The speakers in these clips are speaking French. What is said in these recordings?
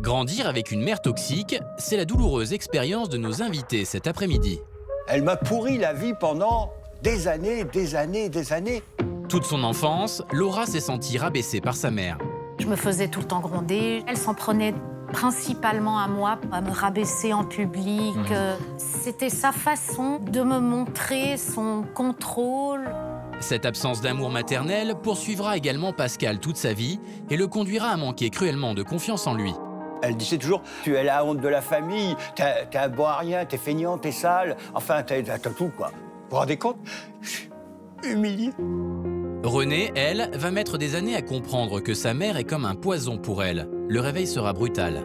Grandir avec une mère toxique, c'est la douloureuse expérience de nos invités cet après-midi. Elle m'a pourri la vie pendant des années, des années, des années. Toute son enfance, Laura s'est sentie rabaissée par sa mère. Je me faisais tout le temps gronder. Elle s'en prenait principalement à moi, à me rabaisser en public. Mmh. Euh, c'était sa façon de me montrer son contrôle. Cette absence d'amour maternel poursuivra également Pascal toute sa vie et le conduira à manquer cruellement de confiance en lui. Elle disait toujours Tu es la honte de la famille, t'es un bon à rien, t'es feignant, t'es sale, enfin, t'as tout, quoi. Vous vous rendez compte Je humilié. Renée, elle, va mettre des années à comprendre que sa mère est comme un poison pour elle. Le réveil sera brutal.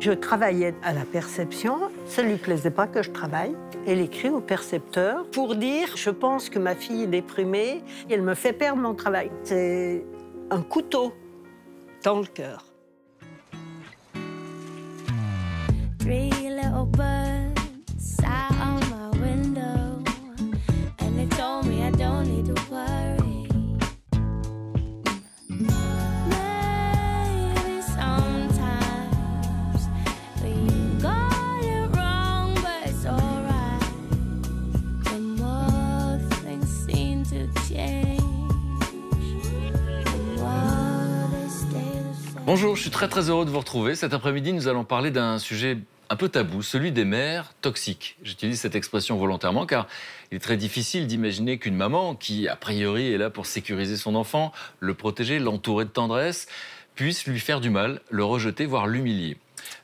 Je travaillais à la perception. Ça lui plaisait pas que je travaille. Elle écrit au percepteur pour dire Je pense que ma fille est déprimée, et elle me fait perdre mon travail. C'est un couteau dans le cœur. Bonjour, je suis très très heureux de vous retrouver. Cet après-midi, nous allons parler d'un sujet un peu tabou, celui des mères toxiques. J'utilise cette expression volontairement car il est très difficile d'imaginer qu'une maman, qui a priori est là pour sécuriser son enfant, le protéger, l'entourer de tendresse, puisse lui faire du mal, le rejeter, voire l'humilier.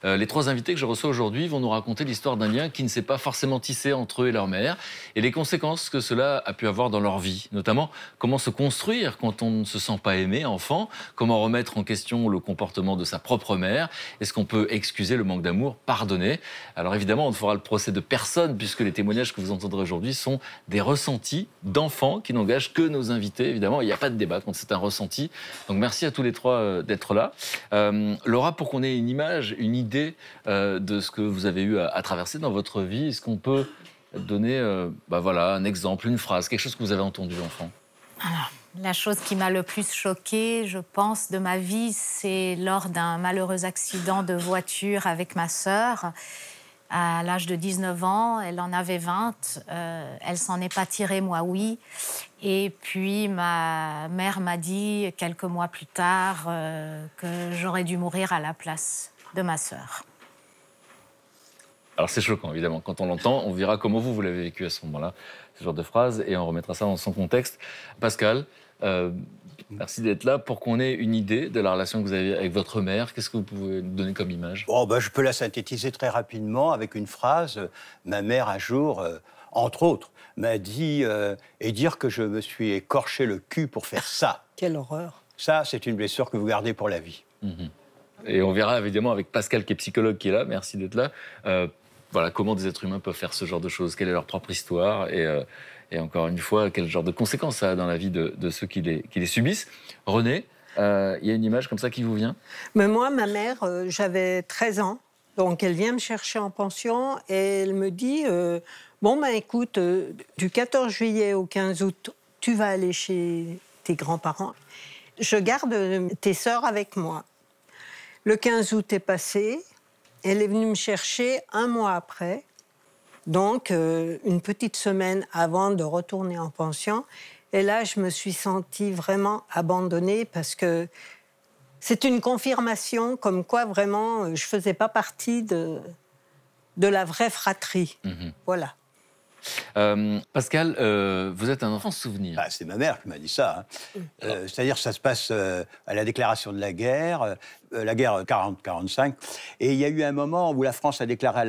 Euh, les trois invités que je reçois aujourd'hui vont nous raconter l'histoire d'un lien qui ne s'est pas forcément tissé entre eux et leur mère et les conséquences que cela a pu avoir dans leur vie, notamment comment se construire quand on ne se sent pas aimé enfant, comment remettre en question le comportement de sa propre mère, est-ce qu'on peut excuser le manque d'amour, pardonner Alors évidemment, on ne fera le procès de personne puisque les témoignages que vous entendrez aujourd'hui sont des ressentis d'enfants qui n'engagent que nos invités, évidemment, il n'y a pas de débat quand c'est un ressenti. Donc merci à tous les trois euh, d'être là. Euh, Laura, pour qu'on ait une image, une idée, euh, de ce que vous avez eu à, traverser dans votre vie. Est-ce qu'on peut donner euh, bah voilà, un exemple, une phrase, quelque chose que vous avez entendu enfant la chose qui m'a le plus choquée, je pense, de ma vie, c'est lors d'un malheureux accident de voiture avec ma sœur. À l'âge de 19 ans, elle en avait 20. Elle euh, elle s'en est pas tirée, moi oui. Et puis ma mère m'a dit quelques mois plus tard que j'aurais dû mourir à la place de ma sœur. Alors c'est choquant, évidemment. Quand on l'entend, on verra comment vous, vous l'avez vécu à ce moment-là, ce genre de phrase, et on remettra ça dans son contexte. Pascal, euh, merci d'être là pour qu'on ait une idée de la relation que vous avez avec votre mère. Qu'est-ce que vous pouvez nous donner comme image oh, ben, Je peux la synthétiser très rapidement avec une phrase. Ma mère, un jour, euh, entre autres, m'a dit euh, et dire que je me suis écorché le cul pour faire ça. Quelle horreur Ça, c'est une blessure que vous gardez pour la vie. Mhm. Et on verra évidemment avec Pascal qui est psychologue qui est là, merci d'être là, euh, voilà, comment des êtres humains peuvent faire ce genre de choses, quelle est leur propre histoire et, euh, encore une fois, quel genre de conséquences ça a dans la vie de, ceux qui les, subissent. René, il euh, y a une image comme ça qui vous vient Mais Moi, ma mère, j'avais 13 ans, donc elle vient me chercher en pension et elle me dit, bon ben écoute, du 14 juillet au 15 août, tu vas aller chez tes grands-parents. Je garde tes sœurs avec moi. Le 15 août est passé. Elle est venue me chercher un mois après, donc euh, une petite semaine avant de retourner en pension. Et là, je me suis sentie vraiment abandonnée parce que c'est une confirmation comme quoi vraiment euh, je ne faisais pas partie de, de la vraie fratrie. Mhm. Voilà. Euh, Pascal, euh, vous êtes un enfant souvenir. Bah, c'est ma mère qui m'a dit ça. Hein. Euh, c'est-à-dire, ça se passe à la déclaration de la guerre, la guerre 40-45. Et il y a eu un moment où la France a déclaré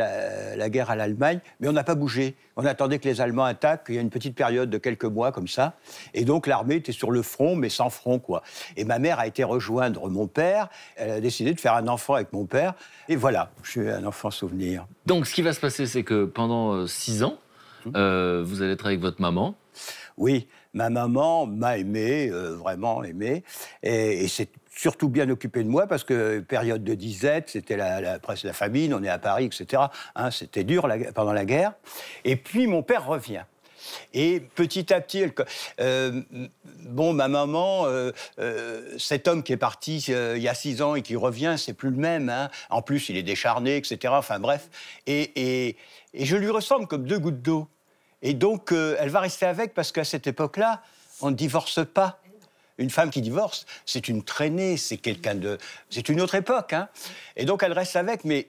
la, guerre à l'Allemagne, mais on n'a pas bougé. On attendait que les Allemands attaquent. Il y a une petite période de quelques mois comme ça. Et donc, l'armée était sur le front, mais sans front, quoi. Et ma mère a été rejoindre mon père. Elle a décidé de faire un enfant avec mon père. Et voilà, je suis un enfant souvenir. Donc, ce qui va se passer, c'est que pendant six ans, Mhm. Euh, vous allez être avec votre maman. Oui, ma maman m'a aimé, euh, vraiment aimé, et, et c'est surtout bien occupé de moi parce que période de disette, c'était la, la, presque la famine, on est à Paris, etc. Hein, c'était dur pendant la guerre. Et puis mon père revient. Et petit à petit, elle, euh, bon, ma maman, cet homme qui est parti il y a six ans et qui revient, c'est plus le même. Hein. En plus, il est décharné, etc. Enfin bref. et je lui ressemble comme deux gouttes d'eau. Et donc, euh, elle va rester avec parce qu'à cette époque-là, on ne divorce pas. Une femme qui divorce, c'est une traînée, c'est quelqu'un de. C'est une autre époque. Hein. Et donc, elle reste avec, mais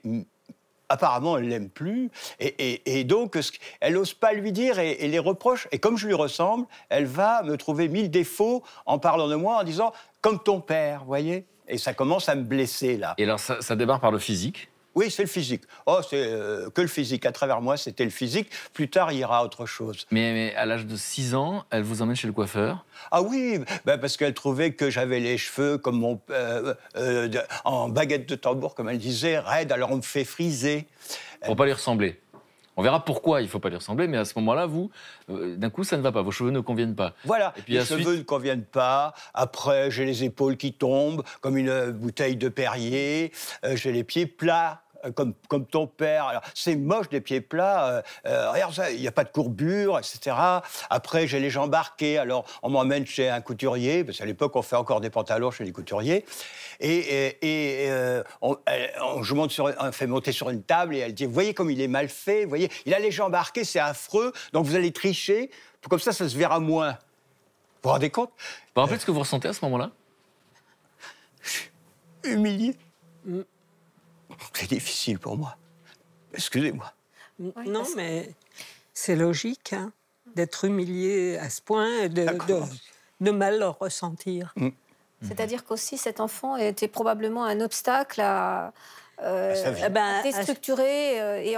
apparemment, elle l'aime plus. Et, donc, elle n'ose pas lui dire et, les reproche. Et comme je lui ressemble, elle va me trouver mille défauts en parlant de moi, en disant comme ton père, voyez. Et ça commence à me blesser là. Et alors, ça, ça démarre par le physique oui, c'est le physique. Oh, c'est euh, que le physique. À travers moi, c'était le physique. Plus tard, il y aura autre chose. Mais, à l'âge de 6 ans, elle vous emmène chez le coiffeur Ah oui, bah, parce qu'elle trouvait que j'avais les cheveux comme euh, euh, en baguette de tambour, comme elle disait, raide, alors on me fait friser. Pour pas lui ressembler on verra pourquoi il ne faut pas lui ressembler, mais à ce moment-là, vous, euh, d'un coup, ça ne va pas. Vos cheveux ne conviennent pas. Voilà. les cheveux ne conviennent pas. Après, j'ai les épaules qui tombent, comme une euh, bouteille de Perrier. Euh, j'ai les pieds plats euh, comme, ton père. C'est moche des pieds plats. Euh, euh, regarde ça, il n'y a pas de courbure, etc. Après, j'ai les jambes arquées. Alors, on m'emmène chez un couturier, parce qu'à l'époque, on fait encore des pantalons chez les couturiers. Et, on, je monte sur, fait monter sur une table et elle dit, voyez comme il est mal fait, voyez, il a les jambes arquées, c'est affreux, donc vous allez tricher, comme ça, ça se verra moins. Vous vous rendez compte bah, En fait, ce que vous ressentez à ce moment-là Humilié. Mm. C'est difficile pour moi. Excusez-moi. Non, mais c'est logique hein, d'être humilié à ce point et de, mal le ressentir. Mm. C'est-à-dire qu'aussi cet enfant était probablement un obstacle à, euh, ben, déstructurer euh, et,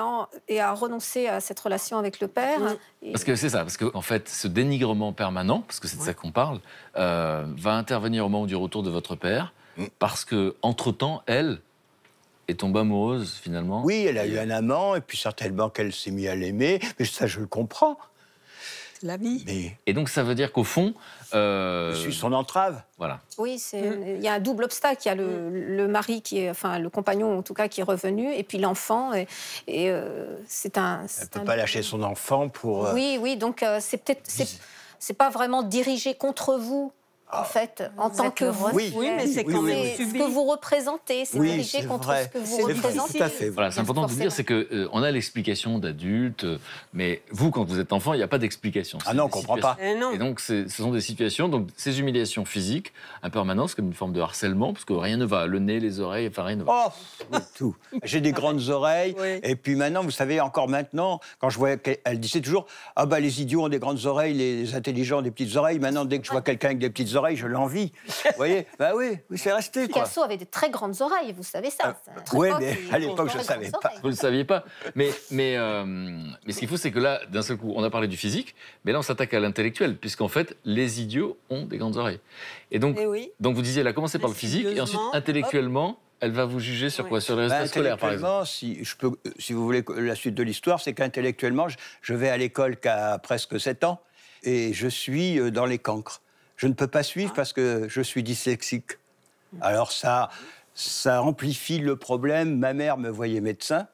et, à renoncer à cette relation avec le père. Mm. Parce que c'est ça, parce qu'en fait, ce dénigrement permanent, parce que c'est de ça qu'on parle, euh, va intervenir au moment du retour de votre père, mm. parce que entre temps, elle, et tombe amoureuse finalement Oui, elle a eu un amant, et puis certainement qu'elle s'est mise à l'aimer, mais ça je le comprends. La vie. Et donc ça veut dire qu'au fond... Euh... Je suis son entrave. Voilà. Oui, mmh. il y a un double obstacle. Il y a mmh. le, mari, qui est, enfin le compagnon en tout cas, qui est revenu, et puis l'enfant. Et, euh, c'est un... Elle ne peut pas lâcher son enfant pour... Euh, oui, oui, donc euh, c'est peut-être... C'est pas vraiment dirigé contre vous, en ah. fait, en tant que vous. Oui, mais c'est quand ce que vous représentez, c'est dirigé contre ce que vous représentez. Voilà, c'est important de dire, c'est que euh, on a l'explication d'adulte, mais vous, quand vous êtes enfant, il n'y a pas d'explication. Ah non, on ne comprend pas. Eh et, donc, ce sont des situations, donc ces humiliations physiques, à permanence, comme une forme de harcèlement, parce que rien ne va, le nez, les oreilles, enfin rien ne va. Oh, tout. J'ai des grandes oreilles, et puis maintenant, vous savez, encore maintenant, quand je vois qu'elle disait toujours, ah bah les idiots ont des grandes oreilles, les intelligents ont des petites oreilles. Maintenant, dès que je vois quelqu'un avec des petites oreilles je l'envie. vous voyez Bah oui, oui c'est resté. Picasso avait de très grandes oreilles, vous savez ça. oui, mais à l'époque, je ne savais pas. Vous ne saviez pas. Mais, mais, euh, mais ce qu'il faut, c'est que là, d'un seul coup, on a parlé du physique, mais là, on s'attaque à l'intellectuel, puisqu'en fait, les idiots ont des grandes oreilles. Et donc, eh donc vous disiez, elle a commencé par le physique, et ensuite, intellectuellement. elle va vous juger sur quoi Sur les résultats bah, scolaires, par exemple si, je peux, si vous voulez la suite de l'histoire, c'est qu'intellectuellement, je, je, vais à l'école qu'à presque 7 ans et je suis euh, dans les cancres je ne peux pas suivre ah. parce que je suis dyslexique. Alors ça, ça amplifie le problème. Ma mère me voyait médecin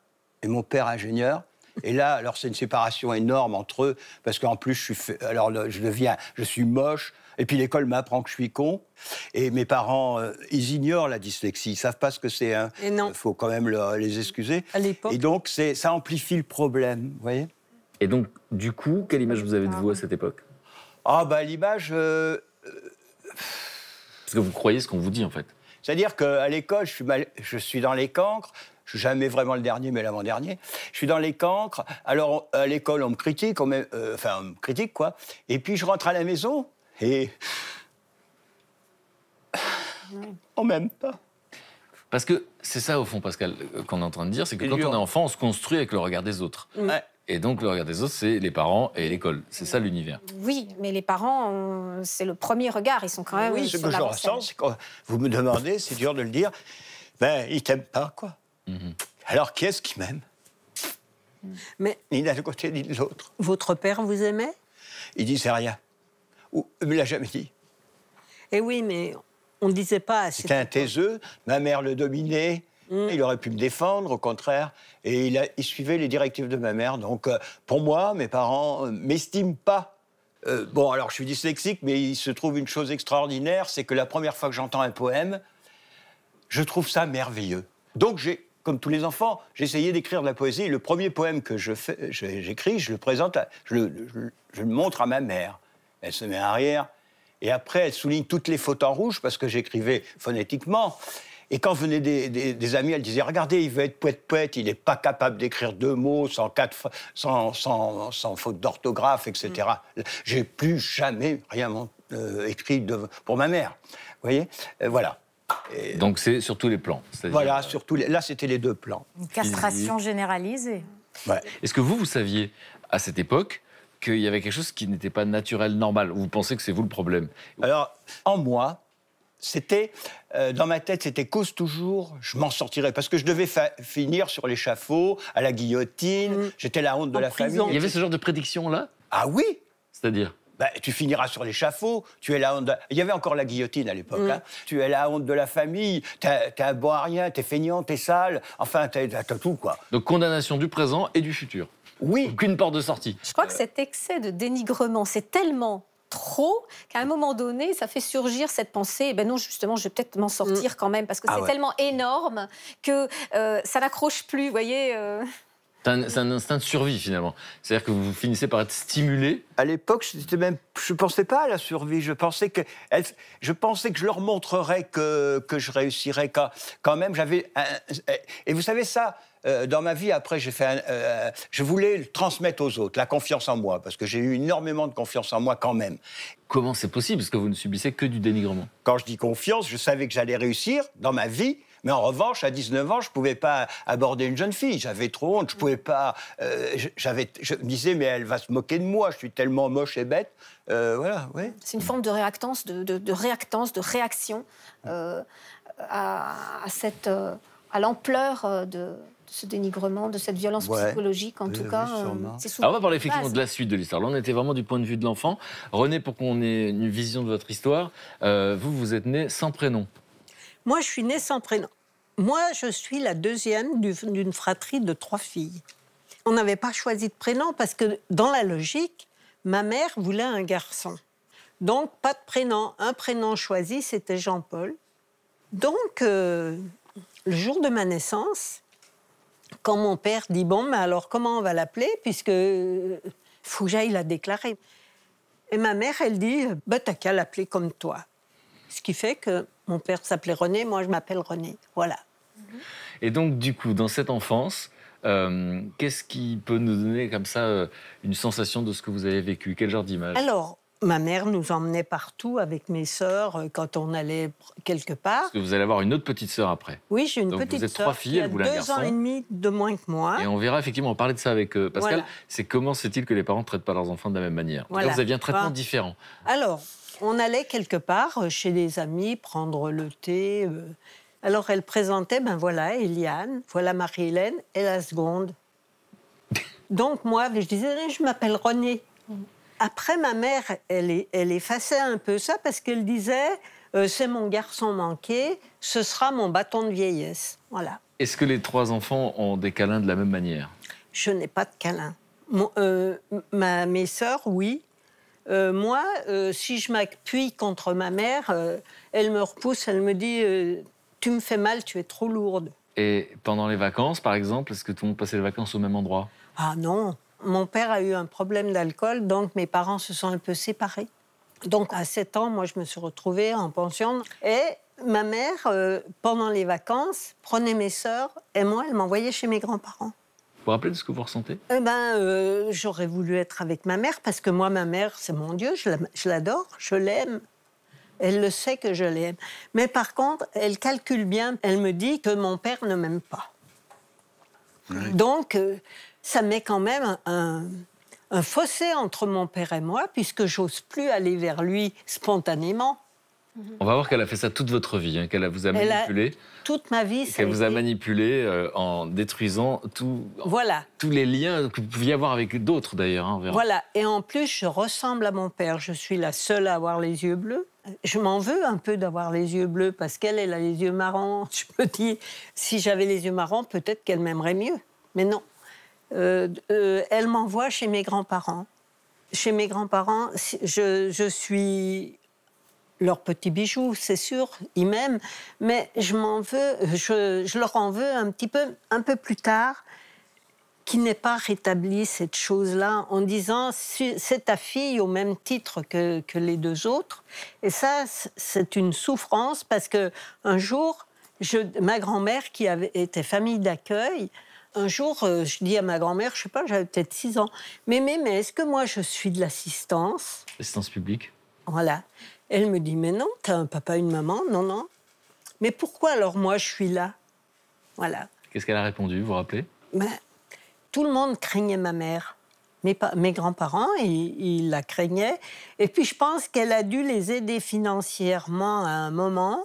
et mon père ingénieur. Et là, alors c'est une séparation énorme entre eux, parce qu'en plus, je suis, alors je deviens, je suis moche. Et puis l'école m'apprend que je suis con. Et mes parents, euh, ils ignorent la dyslexie, ils savent pas ce que c'est. Il hein. faut quand même les excuser. et donc ça amplifie le problème, voyez. Et donc, du coup, quelle image ah, vous avez de vous à cette époque Ah bah l'image, euh, parce que vous croyez ce qu'on vous dit, en fait. C'est-à-dire qu'à l'école, je suis, dans les cancres, je suis jamais vraiment le dernier, mais l'avant-dernier. Je suis dans les cancres. Alors, à l'école, on me critique, on euh, enfin, on me critique, quoi. Et puis, je rentre à la maison et. On m'aime pas. Parce que c'est ça, au fond, Pascal, euh, qu'on est en train de dire, c'est que quand on est enfant, on se construit avec le regard des autres. Ouais. Et donc, le regard des autres, c'est les parents et l'école. C'est ça l'univers. Oui, mais les parents, euh, c'est le premier regard. Ils sont quand même. ce que je ressens, c'est que vous me demandez, c'est dur de le dire, ben, ils t'aiment pas, quoi. Mhm. Alors, qui est-ce qui m'aime mhm. mais ni d'un côté ni de l'autre. Votre père vous aimait Il disait rien. Ou il l'a jamais dit. Eh oui, mais on ne disait pas. C'était un taiseux. Ma mère le dominait. Mm. Il aurait pu me défendre, au contraire. Et il, a, suivait les directives de ma mère. Donc, euh, pour moi, mes parents euh, m'estiment pas. Euh, bon, alors je suis dyslexique, mais il se trouve une chose extraordinaire, c'est que la première fois que j'entends un poème, je trouve ça merveilleux. Donc j'ai, comme tous les enfants, j'ai essayé d'écrire de la poésie. Le premier poème que je fais, j'écris, je, le présente, je, le, montre à ma mère. Elle se met en arrière Et après, elle souligne toutes les fautes en rouge parce que j'écrivais phonétiquement. Et quand venaient des, amis, elle disait Regardez, il veut être poète-poète, il n'est pas capable d'écrire deux mots sans, quatre, sans, faute d'orthographe, etc. Mm. J'ai plus jamais rien euh, écrit pour ma mère. Vous voyez euh, Voilà. Donc c'est sur tous les plans. Voilà, surtout. là c'était les deux plans. Une castration généralisée. Est-ce que vous, vous saviez à cette époque qu'il y avait quelque chose qui n'était pas naturel, normal Vous pensez que c'est vous le problème Alors, en moi, c'était euh, dans ma tête, c'était cause toujours, je m'en sortirais. Parce que je devais finir sur l'échafaud, à la guillotine, mm. j'étais la honte de la famille. Il y avait ce genre de prédiction-là Ah oui C'est-à-dire bah, tu finiras sur l'échafaud, tu es la honte. Il y avait encore la guillotine à l'époque. Mm. Hein. Tu es la honte de la famille, t'es un bon à rien, t'es feignant, t'es sale, enfin, t'as tout, quoi. Donc, condamnation du présent et du futur. Oui. Aucune porte de sortie. Je crois que cet excès de dénigrement, c'est tellement trop qu'à un moment donné, ça fait surgir cette pensée, eh ben non, justement, je vais peut-être m'en sortir mm. quand même, parce que ah c'est tellement énorme que euh, ça n'accroche plus, vous voyez euh. C'est un, instinct de survie finalement. C'est-à-dire que vous finissez par être stimulé. À l'époque, je même, je pensais pas à la survie. Je pensais que, je pensais que je leur montrerais que, que je réussirais quand, quand même. J'avais et vous savez ça, euh, dans ma vie, après, j'ai fait euh, je voulais transmettre aux autres la confiance en moi, parce que j'ai eu énormément de confiance en moi quand même. Comment c'est possible, parce que vous ne subissez que du dénigrement Quand je dis confiance, je savais que j'allais réussir dans ma vie, mais en revanche, à 19 ans, je ne pouvais pas aborder une jeune fille. J'avais trop honte. Je pouvais pas. Euh, j'avais, je me disais, mais elle va se moquer de moi. Je suis tellement moche et bête. voilà, C'est une forme de réactance, de, réactance, de réaction à, cette à l'ampleur euh, de, ce dénigrement, de cette violence psychologique, en tout cas. Euh, Alors on va parler effectivement de la suite de l'histoire. Là, on était vraiment du point de vue de l'enfant. René, pour qu'on ait une vision de votre histoire, euh, vous, vous êtes né sans prénom. Moi, je suis née sans prénom. Moi, je suis la deuxième d'une fratrie de trois filles. On n'avait pas choisi de prénom parce que, dans la logique, ma mère voulait un garçon. Donc, pas de prénom. Un prénom choisi, c'était Jean-Paul. Donc, le jour de ma naissance, quand mon père dit Bon, mais alors comment on va l'appeler Puisque Fouja, il a la Et ma mère, elle dit Bah, t'as qu'à l'appeler comme toi. Ce qui fait que mon père s'appelait René, moi je m'appelle René. Voilà. Et donc, du coup, dans cette enfance, euh, qu'est-ce qui peut nous donner comme ça euh, une sensation de ce que vous avez vécu Quel genre d'image Alors, ma mère nous emmenait partout avec mes sœurs euh, quand on allait quelque part. vous allez avoir une autre petite sœur après. Oui, j'ai une petite sœur. Vous trois filles, vous deux ans et demi de moins que moi. Et on verra effectivement, on parlait de ça avec euh, Pascal. C'est comment cest il que les parents ne traitent pas leurs enfants de la même manière voilà. Vous avez un traitement différent. Alors, on allait quelque part euh, chez des amis prendre le thé. Alors elle présentait, ben voilà, Eliane, voilà Marie-Hélène et la seconde. Donc moi, je disais, je m'appelle René. Après, ma mère, elle, elle effaçait un peu ça parce qu'elle disait euh, c'est mon garçon manqué, ce sera mon bâton de vieillesse. Voilà. Est-ce que les trois enfants ont des câlins de la même manière Je n'ai pas de câlins. Euh, ma, mes sœurs, oui. Euh, moi, si je m'appuie contre ma mère, elle me repousse, elle me dit Tu me fais mal, tu es trop lourde. Et pendant les vacances, par exemple, est-ce que tout le monde passait les vacances au même endroit Ah non, mon père a eu un problème d'alcool, donc mes parents se sont un peu séparés. Donc à 7 ans, moi, je me suis retrouvée en pension. Et ma mère, euh, pendant les vacances, prenait mes sœurs et moi, elle m'envoyait chez mes grands-parents. Vous vous rappelez de ce que vous ressentez Eh ben, euh, j'aurais voulu être avec ma mère parce que moi, ma mère, c'est mon Dieu, je l'adore, je l'aime. Elle le sait que je l'aime. Mais par contre, elle calcule bien. Elle me dit que mon père ne m'aime pas. Donc, euh, ça met quand même un, fossé entre mon père et moi, puisque j'ose plus aller vers lui spontanément. On va voir qu'elle a fait ça toute votre vie, hein, qu'elle vous a manipulé. toute ma vie, Qu'elle vous a manipulé euh, en détruisant tout, tous les liens que vous pouviez avoir avec d'autres, d'ailleurs. Hein, voilà, et en plus, je ressemble à mon père. Je suis la seule à avoir les yeux bleus. Je m'en veux un peu d'avoir les yeux bleus, parce qu'elle, elle a les yeux marrons. Je me dis, si j'avais les yeux marrons, peut-être qu'elle m'aimerait mieux. Mais non. Euh, euh, elle m'envoie chez mes grands-parents. Chez mes grands-parents, je, suis leur petit bijou, c'est sûr, ils m'aiment, mais je m'en veux, je, leur en veux un petit peu, un peu plus tard, qui n'est pas rétabli cette chose-là en disant c'est ta fille au même titre que, les deux autres. Et ça, c'est une souffrance parce que un jour, ma grand-mère qui avait famille d'accueil un jour, euh, je dis à ma grand-mère, je sais pas, j'avais peut-être 6 ans, mais, mais, mais est-ce que moi je suis de l'assistance L'assistance publique Voilà. Elle me dit, mais non, t'as un papa, une maman, non, non. Mais pourquoi alors moi je suis là Voilà. Qu'est-ce qu'elle a répondu, vous vous rappelez ben, Tout le monde craignait ma mère. Mes, grands-parents, ils, ils, la craignaient. Et puis je pense qu'elle a dû les aider financièrement à un moment.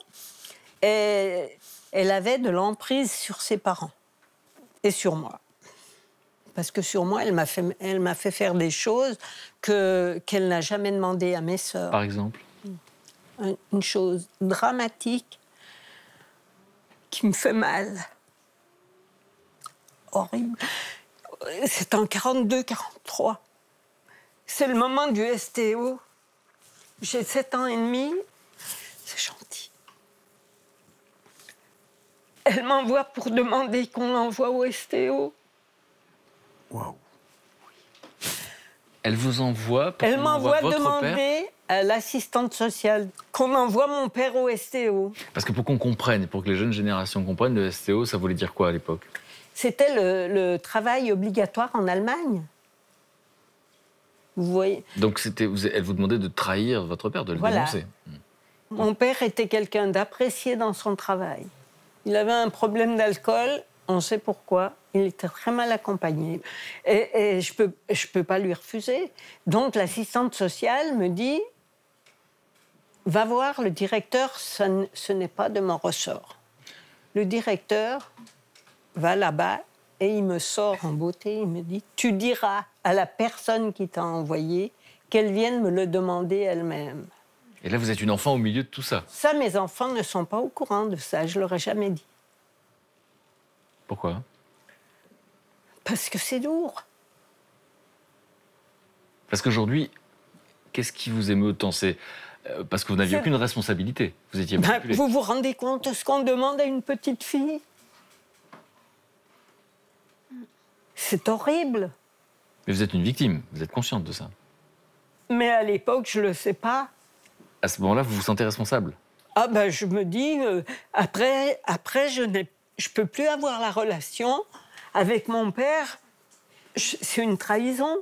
Et elle avait de l'emprise sur ses parents et sur moi. Parce que sur moi, elle m'a fait, elle m'a fait faire des choses que, qu'elle n'a jamais demandé à mes sœurs. Par exemple Une chose dramatique qui me fait mal. Horrible. C'est en 42-43. C'est le moment du STO. J'ai 7 ans et demi. C'est elle m'envoie pour demander qu'on l'envoie au STO. Waouh. Elle vous envoie pour Elle m'envoie demander à l'assistante sociale qu'on envoie mon père au STO. Parce que pour qu'on comprenne, pour que les jeunes générations comprennent, le STO, ça voulait dire quoi à l'époque C'était le, travail obligatoire en Allemagne. Vous voyez Donc c'était, elle vous demandait de trahir votre père, de le dénoncer. Hmm. Mon père était quelqu'un d'apprécié dans son travail. Il avait un problème d'alcool, on sait pourquoi. Il était très mal accompagné. Et, je ne peux, pas lui refuser. Donc l'assistante sociale me dit Va voir le directeur, ce n'est pas de mon ressort. Le directeur va là-bas et il me sort en beauté. Il me dit Tu diras à la personne qui t'a envoyé qu'elle vienne me le demander elle-même. Et là, vous êtes une enfant au milieu de tout ça. Ça, mes enfants ne sont pas au courant de ça. Je leur ai jamais dit. Pourquoi Parce que c'est lourd. Parce qu'aujourd'hui, qu'est-ce qui vous émeut autant C'est euh, parce que vous n'aviez aucune responsabilité. Vous étiez ben, Vous vous rendez compte de ce qu'on demande à une petite fille C'est horrible. Mais vous êtes une victime. Vous êtes consciente de ça. Mais à l'époque, je ne le sais pas à ce moment-là, vous vous sentez responsable Ah ben, je me dis, euh, après, après, je ne peux plus avoir la relation avec mon père. C'est une trahison.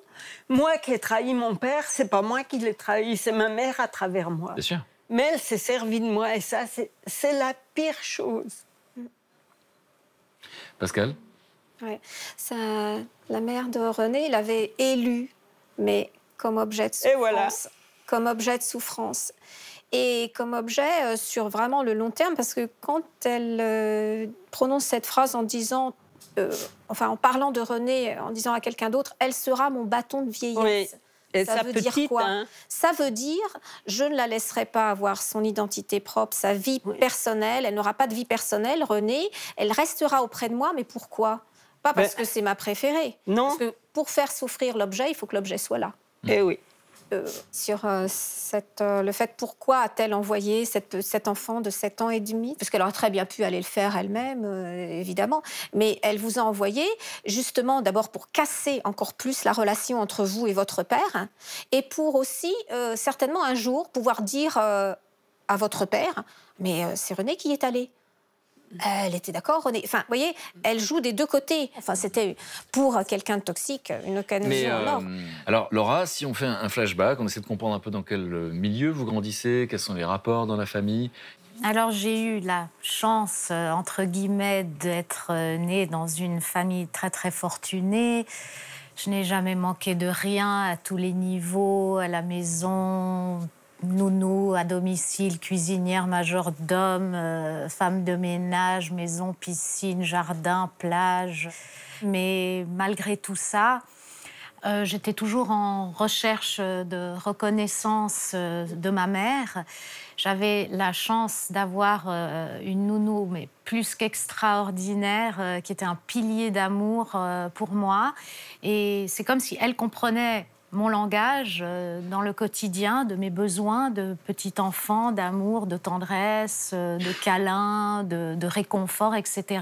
Moi qui ai trahi mon père, c'est pas moi qui l'ai trahi, c'est ma mère à travers moi. Bien sûr. Mais elle s'est servie de moi et ça, c'est la pire chose. Pascal Oui. La mère de René il l'avait élu, mais comme objet de souffrance. Et voilà comme objet de souffrance et comme objet euh, sur vraiment le long terme, parce que quand elle euh, prononce cette phrase en disant euh, enfin en parlant de René, en disant à quelqu'un d'autre, elle sera mon bâton de vieillesse. ça, veut dire quoi hein. Ça veut dire, je ne la laisserai pas avoir son identité propre, sa vie personnelle. Elle n'aura pas de vie personnelle, René. Elle restera auprès de moi, mais pourquoi Pas parce que c'est ma préférée. Non. Parce que pour faire souffrir l'objet, il faut que l'objet soit là. et eh oui. Euh, sur euh, euh, le fait pourquoi a-t-elle envoyé cette, cet enfant de 7 ans et demi Parce qu'elle aurait très bien pu aller le faire elle-même, évidemment. Mais elle vous a envoyé justement d'abord pour casser encore plus la relation entre vous et votre père, et pour aussi certainement un jour pouvoir dire à votre père, mais c'est René qui est allé. Elle était d'accord, Enfin, vous voyez, elle joue des deux côtés. Enfin, c'était pour quelqu'un de toxique, une occasion euh, Alors, Laura, si on fait un flashback, on essaie de comprendre un peu dans quel euh, milieu vous grandissez, quels sont les rapports dans la famille. Alors j'ai eu la chance, euh, entre guillemets, d'être née dans une famille très très fortunée. Je n'ai jamais manqué de rien à tous les niveaux, à la maison, nounou à domicile, cuisinière, majordome, euh, femme de ménage, maison, piscine, jardin, plage. Mais malgré tout ça, euh, j'étais toujours en recherche de reconnaissance euh, de ma mère. J'avais la chance d'avoir une nounou, mais plus qu'extraordinaire, qui était un pilier d'amour pour moi. Et c'est comme si elle comprenait mon langage euh, dans le quotidien, de mes besoins de petit enfant, d'amour, de tendresse, euh, de câlin, de, réconfort, etc.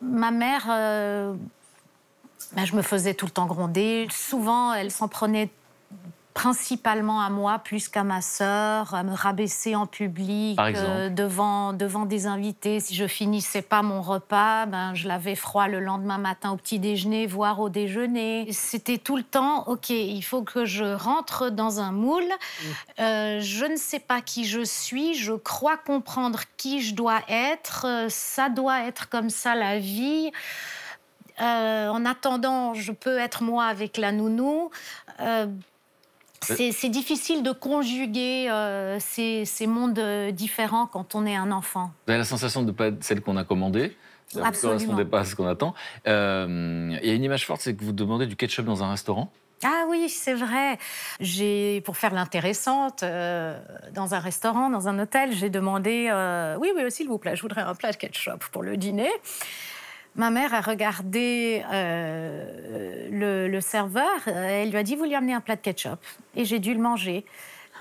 Ma mère, euh, ben, je me faisais tout le temps gronder. Souvent, elle s'en prenait principalement à moi plus qu'à ma sœur, à me rabaisser en public euh, devant, devant des invités. Si je finissais pas mon repas, ben, je l'avais froid le lendemain matin au petit déjeuner, voire au déjeuner. C'était tout le temps, ok, il faut que je rentre dans un moule. Mm. Euh, je ne sais pas qui je suis, je crois comprendre qui je dois être, euh, ça doit être comme ça la vie. en attendant, je peux être moi avec la nounou. Euh, c'est difficile de conjuguer euh, ces, mondes euh, différents quand on est un enfant. Vous avez la sensation de ne pas être celle qu'on a commandée. Ça ne correspondait pas à ce qu'on attend. Il y a une image forte, c'est que vous demandez du ketchup dans un restaurant. Ah oui, c'est vrai. J'ai, pour faire l'intéressante, dans un restaurant, dans un hôtel, j'ai demandé, euh, oui, oui, s'il vous plaît, je voudrais un plat de ketchup pour le dîner ma mère a regardé euh, le, serveur. Elle lui a dit Vous lui amenez un plat de ketchup. Et j'ai dû le manger.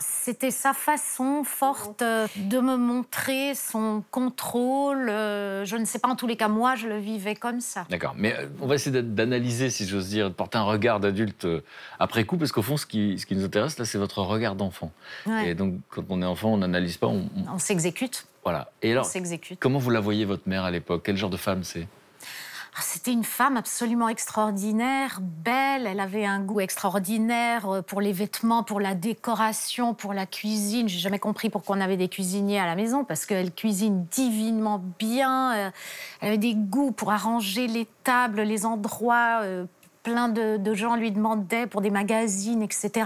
C'était sa façon forte euh, de me montrer son contrôle. Euh, je ne sais pas, en tous les cas, moi, je le vivais comme ça. D'accord. Mais on va essayer d'analyser, si j'ose dire, de porter un regard d'adulte après coup, parce qu'au fond, ce qui, nous intéresse, là, c'est votre regard d'enfant. Et donc, quand on est enfant, on n'analyse pas. on, s'exécute. Voilà. Et alors, comment vous la voyez, votre mère, à l'époque Quel genre de femme c'est ah, c'était une femme absolument extraordinaire, belle. Elle avait un goût extraordinaire euh, pour les vêtements, pour la décoration, pour la cuisine. J'ai jamais compris pourquoi on avait des cuisiniers à la maison parce qu'elle cuisine divinement bien. Euh, elle avait des goûts pour arranger les tables, les endroits. Euh, plein de, de gens lui demandaient pour des magazines, etc.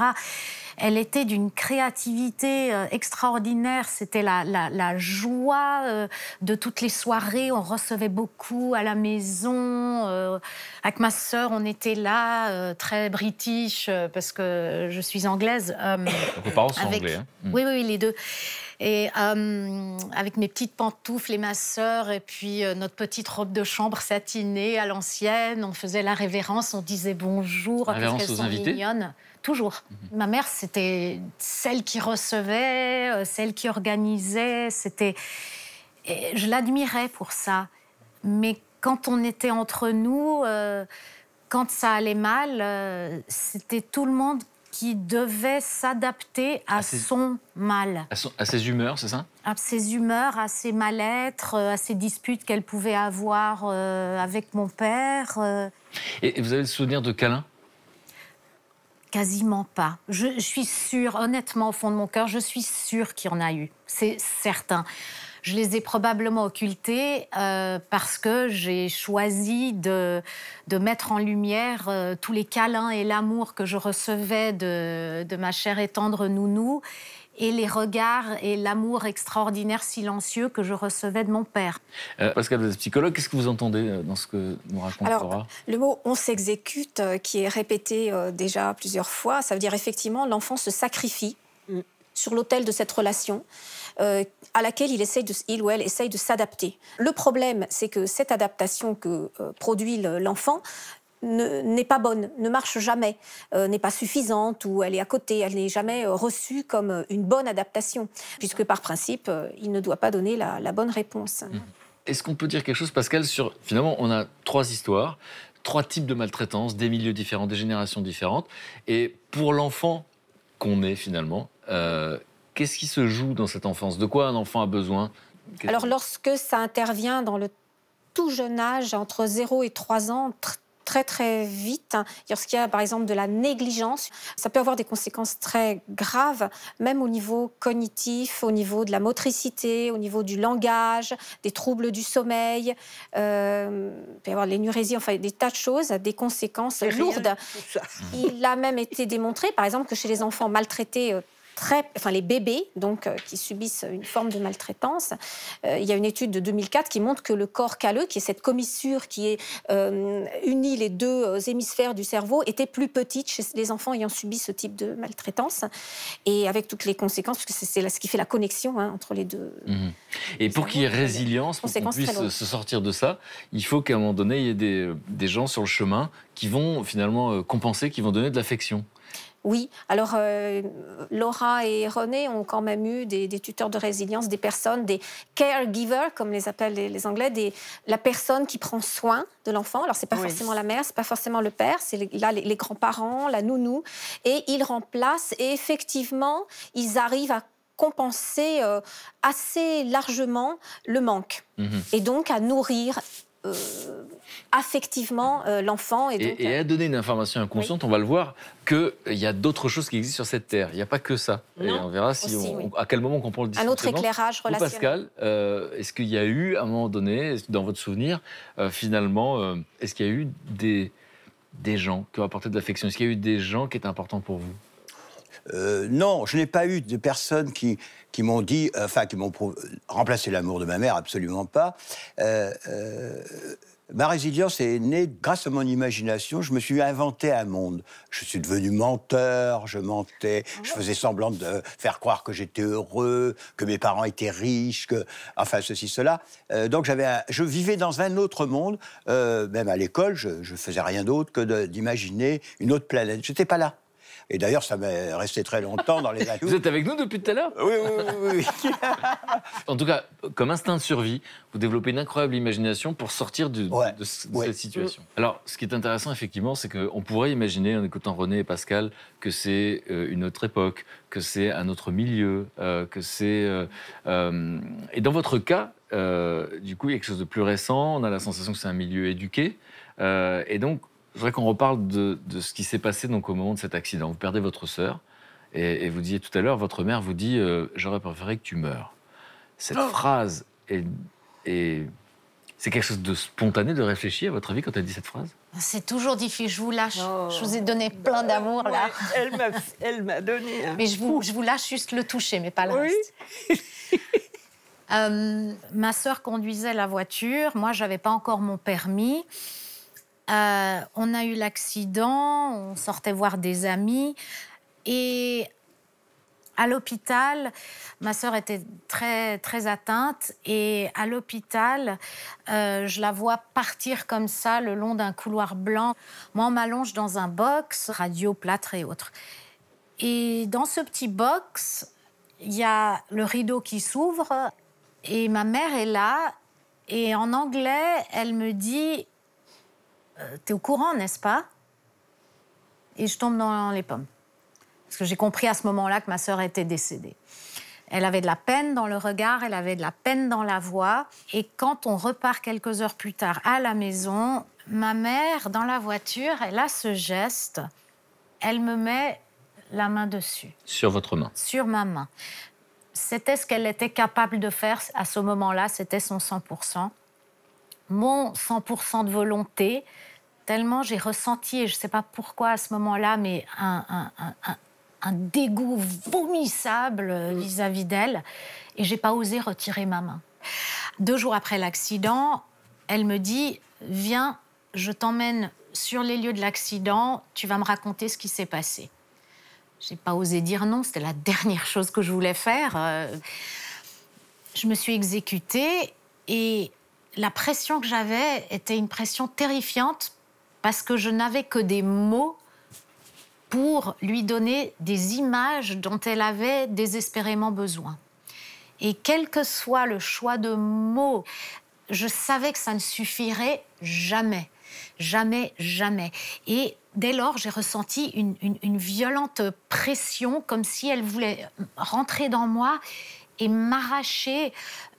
Elle était d'une créativité euh, extraordinaire. C'était la, joie euh, de toutes les soirées. On recevait beaucoup à la maison. Euh, avec ma sœur, on était là, très british, parce que je suis anglaise. Vos parents sont avec... anglais. Hein. Mm. oui, oui, les deux. Et avec mes petites pantoufles et ma sœur, et puis notre petite robe de chambre satinée à l'ancienne, on faisait la révérence, on disait bonjour. La révérence aux invités toujours. Mhm. Ma mère, c'était celle qui recevait, euh, celle qui organisait, c'était... je l'admirais pour ça. Mais quand on était entre nous, euh, quand ça allait mal, euh, c'était tout le monde qui devait s'adapter à, son mal. À, ses humeurs, c'est ça À ses humeurs, à ses mal êtres à ses disputes qu'elle pouvait avoir avec mon père. Et vous avez le souvenir de câlins Quasiment pas. Je, suis sûre, honnêtement, au fond de mon cœur, je suis sûre qu'il y en a eu. C'est certain. Je les ai probablement occultés euh, parce que j'ai choisi de, de, mettre en lumière euh, tous les câlins et l'amour que je recevais de, de ma chère et tendre nounou et les regards et l'amour extraordinaire silencieux que je recevais de mon père. Euh, Pascal, vous êtes psychologue, qu'est-ce que vous entendez euh, dans ce que nous raconte Alors, Le mot on s'exécute, euh, qui est répété déjà plusieurs fois, ça veut dire effectivement l'enfant se sacrifie mm. sur l'autel de cette relation. à laquelle il, essaye de, il ou elle essaye de s'adapter. Le problème, c'est que cette adaptation que produit l'enfant n'est pas bonne, ne marche jamais, euh, n'est pas suffisante ou elle est à côté, elle n'est jamais euh, reçue comme euh, une bonne adaptation, puisque par principe, il ne doit pas donner la, bonne réponse. Mmh. Est-ce qu'on peut dire quelque chose, Pascal, sur finalement, on a trois histoires, trois types de maltraitance, des milieux différents, des générations différentes, et pour l'enfant qu'on est finalement, qu'est-ce qui se joue dans cette enfance De quoi un enfant a besoin Alors lorsque ça intervient dans le tout jeune âge, entre 0 et 3 ans, très très vite. Lorsqu'il y a par exemple de la négligence, ça peut avoir des conséquences très graves, même au niveau cognitif, au niveau de la motricité, au niveau du langage, des troubles du sommeil, euh, il peut y avoir les l'énurésie, enfin des tas de choses, des conséquences lourdes. Il a même été démontré, par exemple, que chez les enfants maltraités euh, enfin les bébés donc euh, qui subissent une forme de maltraitance. Euh, il y a une étude de 2004 qui montre que le corps calleux, qui est cette commissure qui est, euh, unit les deux hémisphères du cerveau, était plus petite chez les enfants ayant subi ce type de maltraitance et avec toutes les conséquences, parce que c'est ce qui fait la connexion hein, entre les deux. Mmh. Et pour qu'il y ait résilience, pour qu'on puisse se sortir de ça, il faut qu'à un moment donné, il y ait des gens sur le chemin qui vont finalement compenser, qui vont donner de l'affection. Oui, alors euh, Laura et René ont quand même eu des, tuteurs de résilience, des personnes, des caregivers, comme les appellent les, Anglais, des, la personne qui prend soin de l'enfant. Alors, c'est pas forcément la mère, c'est pas forcément le père, c'est là les, grands-parents, la nounou. Et ils remplacent, et effectivement, ils arrivent à compenser euh, assez largement le manque. Mhm. Et donc à nourrir euh, affectivement euh, l'enfant. Et, et, à donner une information inconsciente, on va le voir, qu'il y a d'autres choses qui existent sur cette Terre. Il n'y a pas que ça. Et on verra si on, à quel moment on comprend le Un autre éclairage relationnel. Pascal, euh, est-ce qu'il y a eu, à un moment donné, dans votre souvenir, finalement, est-ce qu'il y a eu des, des gens qui ont apporté de l'affection Est-ce qu'il y a eu des gens qui étaient importants pour vous euh, non, je n'ai pas eu de personnes qui, qui m'ont dit, euh, enfin, qui m'ont remplacé l'amour de ma mère, absolument pas. Euh, ma résilience est née grâce à mon imagination. Je me suis inventé un monde. Je suis devenu menteur, je mentais, je ah. faisais semblant de faire croire que j'étais heureux, que mes parents étaient riches, que enfin ceci cela. donc j'avais, je vivais dans un autre monde. même à l'école, je, ne faisais rien d'autre que d'imaginer une autre planète. Je n'étais pas là. Et d'ailleurs, ça m'est resté très longtemps dans les atouts. Vous êtes avec nous depuis tout à l'heure Oui, oui, oui. en tout cas, comme instinct de survie, vous développez une incroyable imagination pour sortir de, cette situation. Mm. Alors, ce qui est intéressant, effectivement, c'est qu'on pourrait imaginer, en écoutant René et Pascal, que c'est euh, une autre époque, que c'est un autre milieu, euh, que c'est... Euh, et dans votre cas, du coup, il y a quelque chose de plus récent, on a la sensation que c'est un milieu éduqué, et donc je voudrais qu'on reparle de, ce qui s'est passé donc au moment de cet accident. Vous perdez votre sœur et, vous disiez tout à l'heure, votre mère vous dit euh, J'aurais préféré que tu meurs. Cette oh phrase est, c'est quelque chose de spontané de réfléchir, à votre avis, quand elle dit cette phrase C'est toujours difficile. Je vous lâche. Oh. Je vous ai donné plein d'amour, là. elle m'a donné. mais je vous, lâche juste le toucher, mais pas le euh, ma sœur conduisait la voiture. Moi, j'avais pas encore mon permis. Euh, on a eu l'accident, on sortait voir des amis. Et à l'hôpital, ma soeur était très, très atteinte. Et à l'hôpital, euh, je la vois partir comme ça le long d'un couloir blanc. Moi, on m'allonge dans un box, radio, plâtre et autres. Et dans ce petit box, il y a le rideau qui s'ouvre. Et ma mère est là. Et en anglais, elle me dit euh, t'es au courant, n'est-ce pas Et je tombe dans les pommes. Parce que j'ai compris à ce moment-là que ma sœur était décédée. Elle avait de la peine dans le regard, elle avait de la peine dans la voix. Et quand on repart quelques heures plus tard à la maison, ma mère, dans la voiture, elle a ce geste. Elle me met la main dessus. Sur votre main Sur ma main. C'était ce qu'elle était capable de faire à ce moment-là, c'était son 100% mon 100% de volonté, tellement j'ai ressenti, et je ne sais pas pourquoi à ce moment-là, mais un, un, dégoût vomissable euh, mm. vis-à-vis d'elle. Et j'ai pas osé retirer ma main. Deux jours après l'accident, elle me dit Viens, je t'emmène sur les lieux de l'accident, tu vas me raconter ce qui s'est passé. J'ai pas osé dire non, c'était la dernière chose que je voulais faire. Euh. Je me suis exécutée et la pression que j'avais était une pression terrifiante parce que je n'avais que des mots pour lui donner des images dont elle avait désespérément besoin. Et quel que soit le choix de mots, je savais que ça ne suffirait jamais, jamais, jamais. Et dès lors, j'ai ressenti une, violente pression, comme si elle voulait rentrer dans moi et m'arracher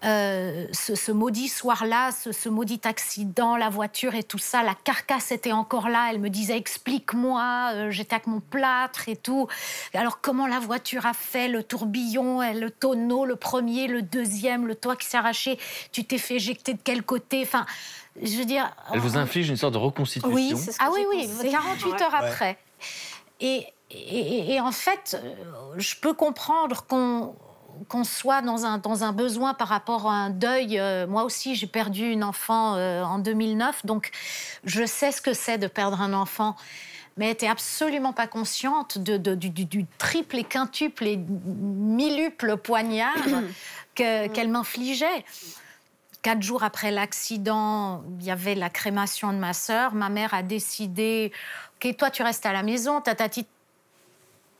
euh, ce, maudit soir-là, ce, maudit accident, la voiture et tout ça, la carcasse était encore là. Elle me disait explique-moi, euh, j'étais avec mon plâtre et tout. Alors comment la voiture a fait le tourbillon, le tonneau, le premier, le deuxième, le toit qui s'est arraché, tu t'es fait éjecter de quel côté Enfin, je veux dire. Elle vous oh. inflige une sorte de reconstitution. Oui, ah oui, oui, 48 heures après. et, en fait, euh, je peux comprendre qu'on qu'on soit dans un, dans un besoin par rapport à un deuil. Euh, moi aussi, j'ai perdu une enfant euh, en 2009, donc je sais ce que c'est de perdre un enfant. Mais elle n'était absolument pas consciente du, triple et quintuple et milluple poignard mm. qu'elle m'infligeait. Quatre jours après l'accident, il y avait la crémation de ma sœur. Ma mère a décidé Ok, toi, tu restes à la maison, tatatit,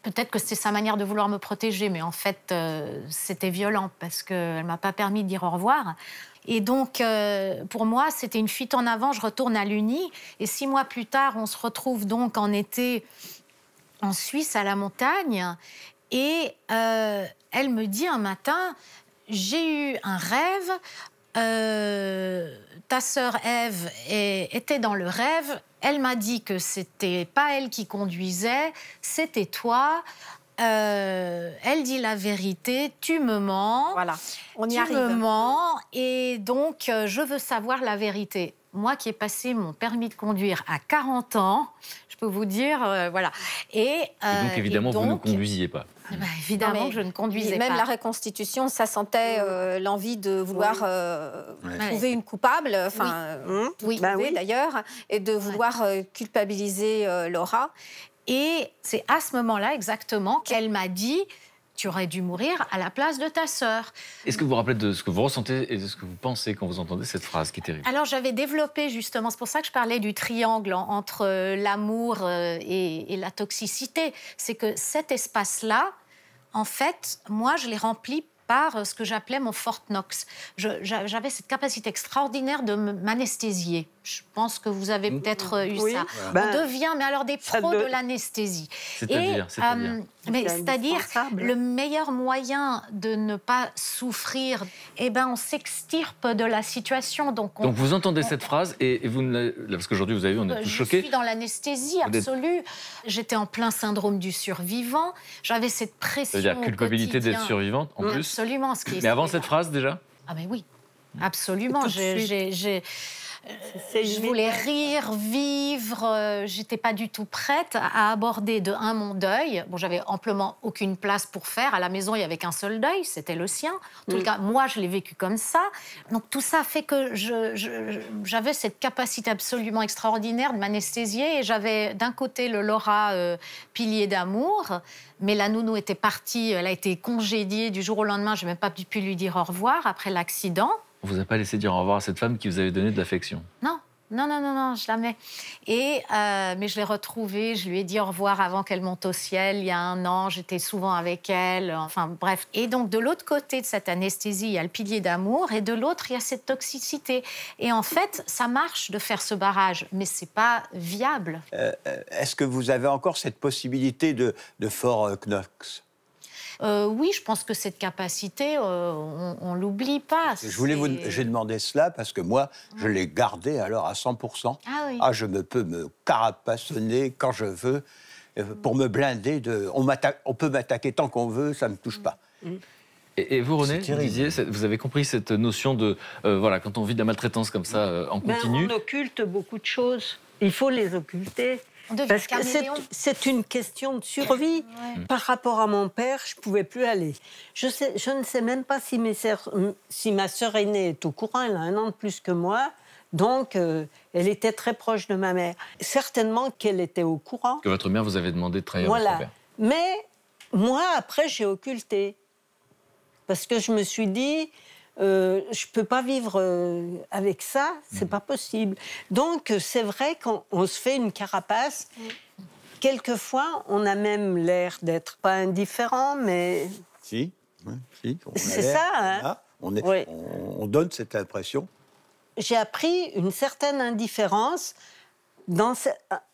Peut-être que c'était sa manière de vouloir me protéger, mais en fait, euh, c'était violent parce qu'elle m'a pas permis de dire au revoir. Et donc, euh, pour moi, c'était une fuite en avant. Je retourne à l'Uni. Et six mois plus tard, on se retrouve donc en été en Suisse, à la montagne. Et euh, elle me dit un matin J'ai eu un rêve. ta sœur Ève était dans le rêve elle m'a dit que c'était pas elle qui conduisait, c'était toi. Euh, elle dit la vérité, tu me mens. Voilà, on y tu me mens, et donc euh, je veux savoir la vérité. Moi qui ai passé mon permis de conduire à 40 ans, je peux vous dire, euh, voilà. Et, donc évidemment, vous ne conduisiez pas. Ah bah, évidemment, je ne conduisais même pas. Même la reconstitution, ça sentait euh, l'envie de vouloir euh, trouver une coupable, enfin, oui. Euh, hum. bah d'ailleurs, et de vouloir culpabiliser Laura. Et c'est à ce moment-là exactement qu'elle m'a dit tu aurais dû mourir à la place de ta sœur. Est-ce que vous vous rappelez de ce que vous ressentez et de ce que vous pensez quand vous entendez cette phrase qui est terrible Alors j'avais développé justement, c'est pour ça que je parlais du triangle entre euh, l'amour euh, et, et la toxicité. C'est que cet espace-là, en fait, moi, je l'ai rempli par euh, ce que j'appelais mon Fort Knox. J'avais cette capacité extraordinaire de m'anesthésier. Je pense que vous avez mmh. peut-être euh, eu ça. On bah, devient, mais alors, des pros de l'anesthésie. C'est-à-dire euh, C'est-à-dire, le meilleur moyen de ne pas souffrir, Et eh ben, on s'extirpe de la situation. Donc, vous entendez cette phrase et, vous Parce qu'aujourd'hui, vous avez vu, on est bah, tous choqués. Je suis dans l'anesthésie absolue. J'étais en plein syndrome du survivant. J'avais cette pression. C'est-à-dire culpabilité d'être survivante, en plus absolument. Ce qui mais avant cette phrase déjà Ah mais oui, absolument. J'ai je voulais rire, vivre. Euh, j'étais pas du tout prête à aborder de un mon deuil. Bon, j'avais amplement aucune place pour faire. À la maison, il y avait qu'un seul deuil, c'était le sien. En tout mm. cas, moi, je l'ai vécu comme ça. Donc tout ça fait que j'avais cette capacité absolument extraordinaire de m'anesthésier. Et j'avais d'un côté le Laura euh, pilier d'amour, mais la nounou était partie. Elle a été congédiée du jour au lendemain. Je n'ai même pas pu lui dire au revoir après l'accident. On vous a pas laissé dire au revoir à cette femme qui vous avait donné de l'affection Non. Non, non, non, non, jamais. Et, euh, mais je l'ai retrouvée, je lui ai dit au revoir avant qu'elle monte au ciel, il y a un an, j'étais souvent avec elle, enfin bref. Et donc de l'autre côté de cette anesthésie, il y a le pilier d'amour, et de l'autre, il y a cette toxicité. Et en fait, ça marche de faire ce barrage, mais c'est pas viable. Euh, euh, est-ce que vous avez encore cette possibilité de fort Knox euh, oui, je pense que cette capacité, euh, on, ne l'oublie pas. voulais j'ai demandé cela parce que moi, je l'ai gardé alors à 100%. Ah, ah, je me peux me carapassonner quand je veux euh, pour me blinder de. On, peut m'attaquer tant qu'on veut, ça ne me touche mm. pas. Mm. Et, vous, René, vous avez compris cette notion de, voilà, quand on vit de la maltraitance comme ça en ben, continu. on occulte beaucoup de choses. Il faut les occulter. Parce que c'est une question de survie. Mm. Par rapport à mon père, je ne pouvais plus aller. Je, ne sais même pas si, ma sœur aînée est au courant, elle a un an de plus que moi. Donc, euh, elle était très proche de ma mère. Certainement qu'elle était au courant. Que votre mère vous avait demandé de trahir votre père. Mais moi, après, j'ai occulté. Parce que je me suis dit, euh, je ne peux pas vivre euh, avec ça, c'est n'est mm. pas possible. Donc c'est vrai qu'on se fait une carapace. Mm. Quelquefois, on a même l'air d'être pas indifférent, mais... Si, si. C'est ça, hein on, a, donne cette impression. J'ai appris une certaine indifférence dans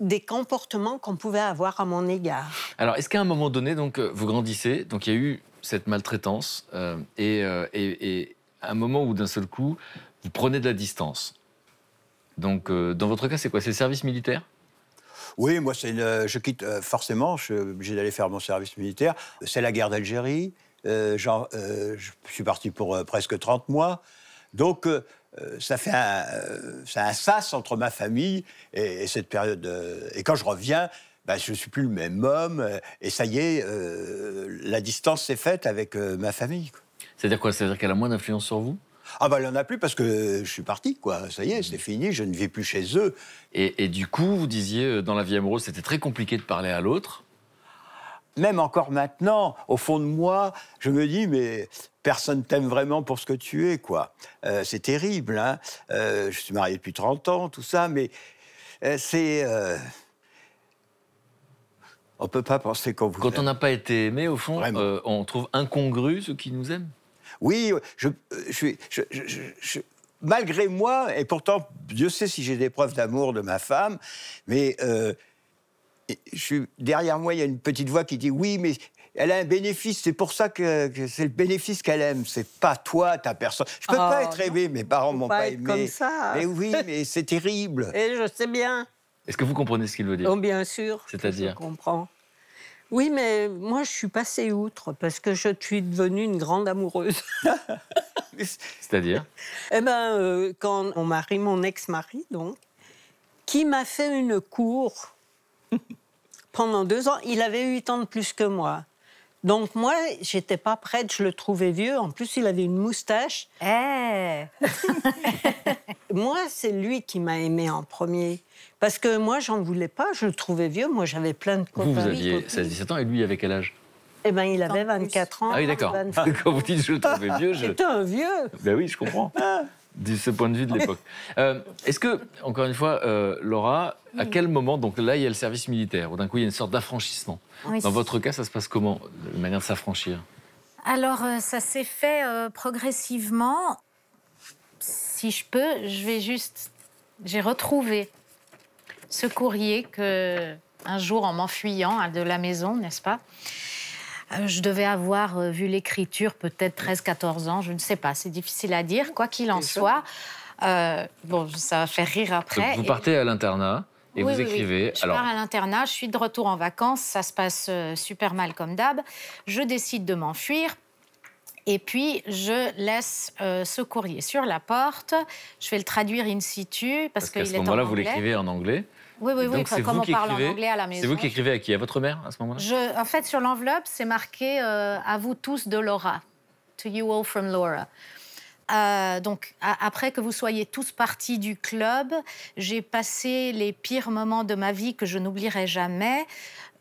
des comportements qu'on pouvait avoir à mon égard. Alors, est-ce qu'à un moment donné, donc, euh, vous grandissez, donc il y a eu cette maltraitance, et, un moment où d'un seul coup, vous prenez de la distance. Donc, euh, dans votre cas, c'est quoi C'est le service militaire Oui, moi, c'est je quitte euh, forcément, je suis obligé d'aller faire mon service militaire. C'est la guerre d'Algérie. Euh, genre, je suis parti pour presque 30 mois. Donc, ça fait un, ça un sas entre ma famille et, cette période. et quand je reviens, bah, je ne suis plus le même homme. Et ça y est, la distance s'est faite avec ma famille. Quoi. C'est-à-dire quoi cest à qu'elle a moins d'influence sur vous ah bah, elle n'en a plus parce que je suis parti, quoi. Ça y est, c'est fini, je ne vis plus chez eux. Et, du coup, vous disiez, euh, dans la vie amoureuse, c'était très compliqué de parler à l'autre. Même encore maintenant, au fond de moi, je me dis, mais personne t'aime vraiment pour ce que tu es, quoi. Euh, c'est terrible, hein. Euh, je suis marié depuis 30 ans, tout ça, mais c'est... On peut pas penser qu'on vous Quand on n'a pas été aimé, au fond, on trouve incongru ceux qui nous aiment oui, je, suis. Euh, malgré moi, et pourtant, Dieu sait si j'ai des preuves d'amour de ma femme, mais euh, je derrière moi, il y a une petite voix qui dit Oui, mais elle a un bénéfice, c'est pour ça que, c'est le bénéfice qu'elle aime, c'est pas toi, ta personne. Je peux pas oh, être aimé, mes parents m'ont pas, pas aimé. Comme ça. Mais oui, mais c'est terrible. Et je sais bien. Est-ce que vous comprenez ce qu'il veut dire oh, Bien sûr. C'est-à-dire Je comprends. Oui, mais moi, je suis passée outre parce que je suis devenue une grande amoureuse. C'est-à-dire Eh bien, euh, quand on marie mon ex-mari, donc, qui m'a fait une cour pendant deux ans. Il avait huit ans de plus que moi. Donc moi, j'étais pas prête, je le trouvais vieux. En plus, il avait une moustache. Eh moi, c'est lui qui m'a aimé en premier. Parce que moi, j'en voulais pas, je le trouvais vieux. Moi, j'avais plein de copains. Vous, aviez 16-17 ans et lui, il avait quel âge eh bien, il avait 24 ans. Ah oui, d'accord. Quand vous dites je le trouvais vieux, je... C'était un vieux. Ben oui, je comprends. Ah de ce point de vue de l'époque. Euh, est-ce que, encore une fois, euh, Laura, à quel moment, donc là, il y a le service militaire, ou d'un coup, il y a une sorte d'affranchissement. Dans votre cas, ça se passe comment, la manière de s'affranchir Alors, euh, ça s'est fait progressivement. Si je peux, je vais juste... J'ai retrouvé ce courrier que, un jour, en m'enfuyant hein, de la maison, n'est-ce pas euh, je devais avoir euh, vu l'écriture peut-être 13-14 ans, je ne sais pas, c'est difficile à dire. Quoi qu'il en soit, euh, bon, ça va faire rire après. vous partez à l'internat et vous écrivez. Je pars à l'internat, je suis de retour en vacances, ça se passe super mal comme d'hab. Je décide de m'enfuir. Et puis, je laisse ce courrier sur la porte. Je vais le traduire in situ parce, parce ce moment-là, vous l'écrivez en anglais. Oui, oui, oui. comme on parle en anglais à la maison. C'est vous qui écrivez à qui À votre mère à ce moment-là En fait, sur l'enveloppe, c'est marqué euh, à vous tous de Laura. To you all from Laura. Euh, donc, après que vous soyez tous partis du club, j'ai passé les pires moments de ma vie que je n'oublierai jamais.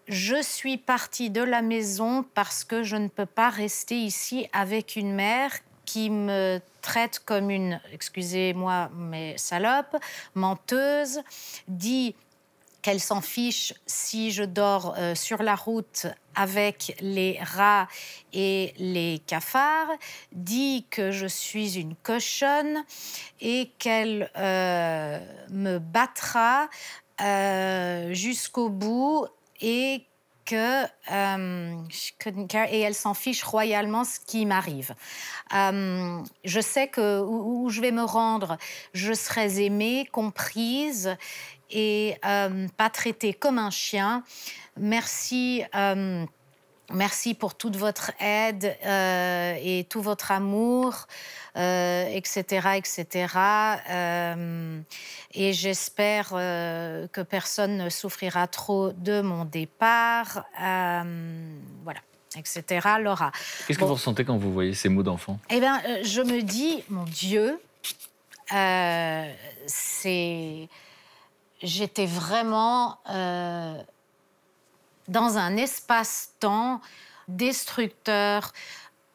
Je suis partie de la maison parce que je ne peux pas rester ici avec une mère qui me traite comme une, excusez-moi, mais salope, menteuse, dit qu'elle s'en fiche si je dors euh, sur la route avec les rats et les cafards, dit que je suis une cochonne et qu'elle euh, me battra euh, jusqu'au bout et que, et elle s'en fiche royalement ce qui m'arrive. je sais que où je vais me rendre, je serai aimée, comprise et euh, pas traité comme un chien. Merci. Euh, merci pour toute votre aide euh, et tout votre amour, etc., etc. et j'espère que personne ne souffrira trop de mon départ, voilà, etc. Laura. Qu'est-ce que vous ressentez quand vous voyez ces mots d'enfant Eh bien, je me dis, mon Dieu, c'est j'étais vraiment euh, dans un espace-temps destructeur.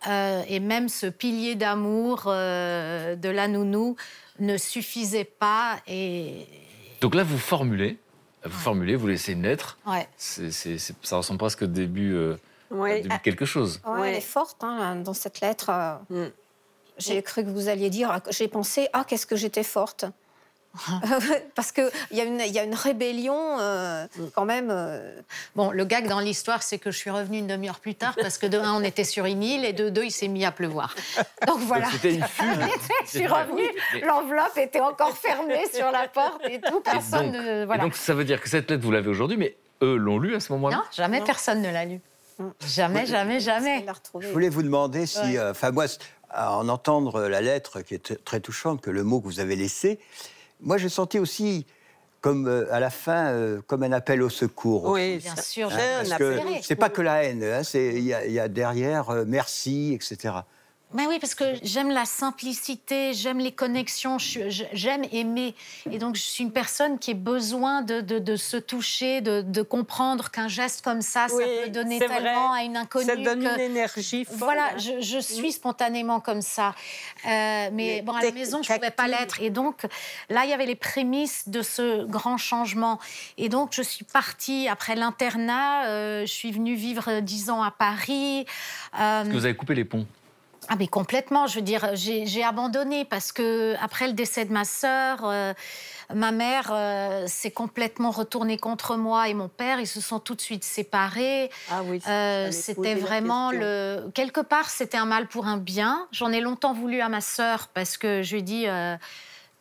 Euh, et même ce pilier d'amour euh, de la nounou ne suffisait pas. Et... Donc là, vous formulez, vous vous laissez naître. Ouais. ça ressemble presque au début, de quelque chose. Elle est forte hein, dans cette lettre. Mm. J'ai cru que vous alliez dire, ah, j'ai pensé, ah, qu'est-ce que j'étais forte. Parce qu'il y, a une, y a une rébellion euh, mm. quand même. Euh. Bon, le gag dans l'histoire, c'est que je suis revenue une demi-heure plus tard parce que de un, on était sur une île et de deux, il s'est mis à pleuvoir. Donc voilà. C'était une je suis revenue, l'enveloppe était encore fermée sur la porte et tout. Personne et donc, donc ça veut dire que cette lettre, vous l'avez aujourd'hui, mais eux l'ont lue à ce moment-là Non, jamais personne ne l'a lue. Jamais, jamais, jamais. Je voulais vous demander si, euh, en entendre la lettre qui est très touchante, que le mot que vous avez laissé, moi, j'ai senti aussi comme euh, à la fin, euh, comme un appel au secours. Oui, bien sûr. Hein, un appel. c'est pas que la haine, hein, il y, a derrière euh, merci, etc. Bah oui, parce que j'aime la simplicité, j'aime les connexions, j'aime aimer. Et donc, je suis une personne qui a besoin de, se toucher, de, comprendre qu'un geste comme ça, ça peut donner tellement à une inconnue. Ça donne une énergie folle. Voilà, je, suis spontanément comme ça. Euh, mais, bon, à la maison, je ne pouvais pas l'être. Et donc, là, il y avait les prémices de ce grand changement. Et donc, je suis partie après l'internat. Euh, je suis venue vivre dix ans à Paris. Est-ce euh, que vous avez coupé les ponts ah mais complètement, je veux dire, j'ai abandonné parce que après le décès de ma sœur, euh, ma mère euh, s'est complètement retournée contre moi et mon père, ils se sont tout de suite séparés. Ah euh, c'était vraiment le quelque part c'était un mal pour un bien. J'en ai longtemps voulu à ma sœur parce que je lui ai dit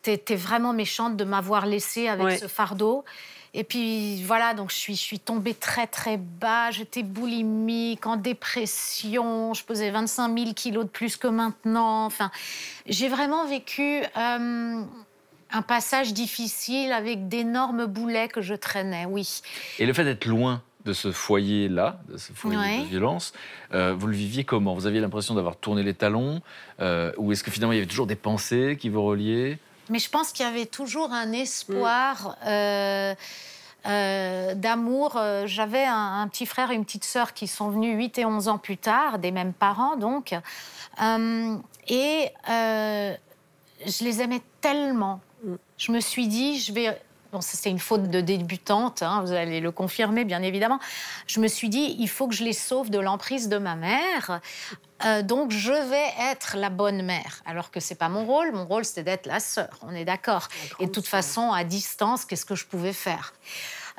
t'es vraiment méchante de m'avoir laissée avec ce fardeau. Et puis voilà, donc je suis, tombée très très bas, j'étais boulimique, en dépression, je pesais 25 000 kilos de plus que maintenant. Enfin, j'ai vraiment vécu euh, un passage difficile avec d'énormes boulets que je traînais, oui. Et le fait d'être loin de ce foyer-là, de ce foyer de violence, euh, vous le viviez comment Vous aviez l'impression d'avoir tourné les talons euh, Ou est-ce que finalement il y avait toujours des pensées qui vous reliaient mais je pense qu'il y avait toujours un espoir. Mm. Euh, euh, d'amour. Euh, j'avais un, petit frère et une petite sœur qui sont venus 8 et 11 ans plus tard, des mêmes parents donc. et je les aimais tellement. Mm. Je me suis dit, je vais. Bon, c'était une faute de débutante, hein, vous allez le confirmer bien évidemment. Je me suis dit, il faut que je les sauve de l'emprise de ma mère. Euh, donc je vais être la bonne mère, alors que c'est pas mon rôle. Mon rôle c'était d'être la sœur, on est d'accord. Et de toute façon, à distance, qu'est-ce que je pouvais faire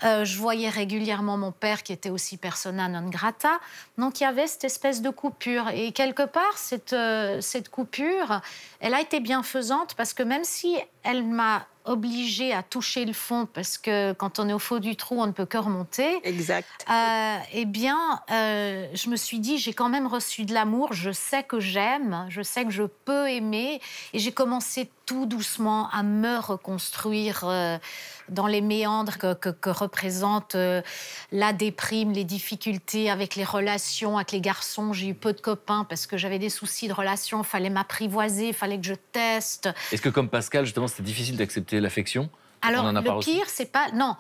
euh, je voyais régulièrement mon père qui était aussi persona non grata. Donc il y avait cette espèce de coupure. Et quelque part, cette, euh, cette coupure, elle a été bienfaisante parce que même si elle m'a obligé à toucher le fond parce que quand on est au fond du trou, on ne peut que remonter. Exact. Euh, eh bien, euh, je me suis dit, j'ai quand même reçu de l'amour, je sais que j'aime, je sais que je peux aimer. Et j'ai commencé tout doucement à me reconstruire euh, dans les méandres que, représentent représente euh, la déprime, les difficultés avec les relations, avec les garçons. J'ai eu peu de copains parce que j'avais des soucis de relations. Fallait m'apprivoiser, il fallait que je teste. Est-ce que comme Pascal, justement, c'était difficile d'accepter l'affection alors, le pire, c'est pas. Non,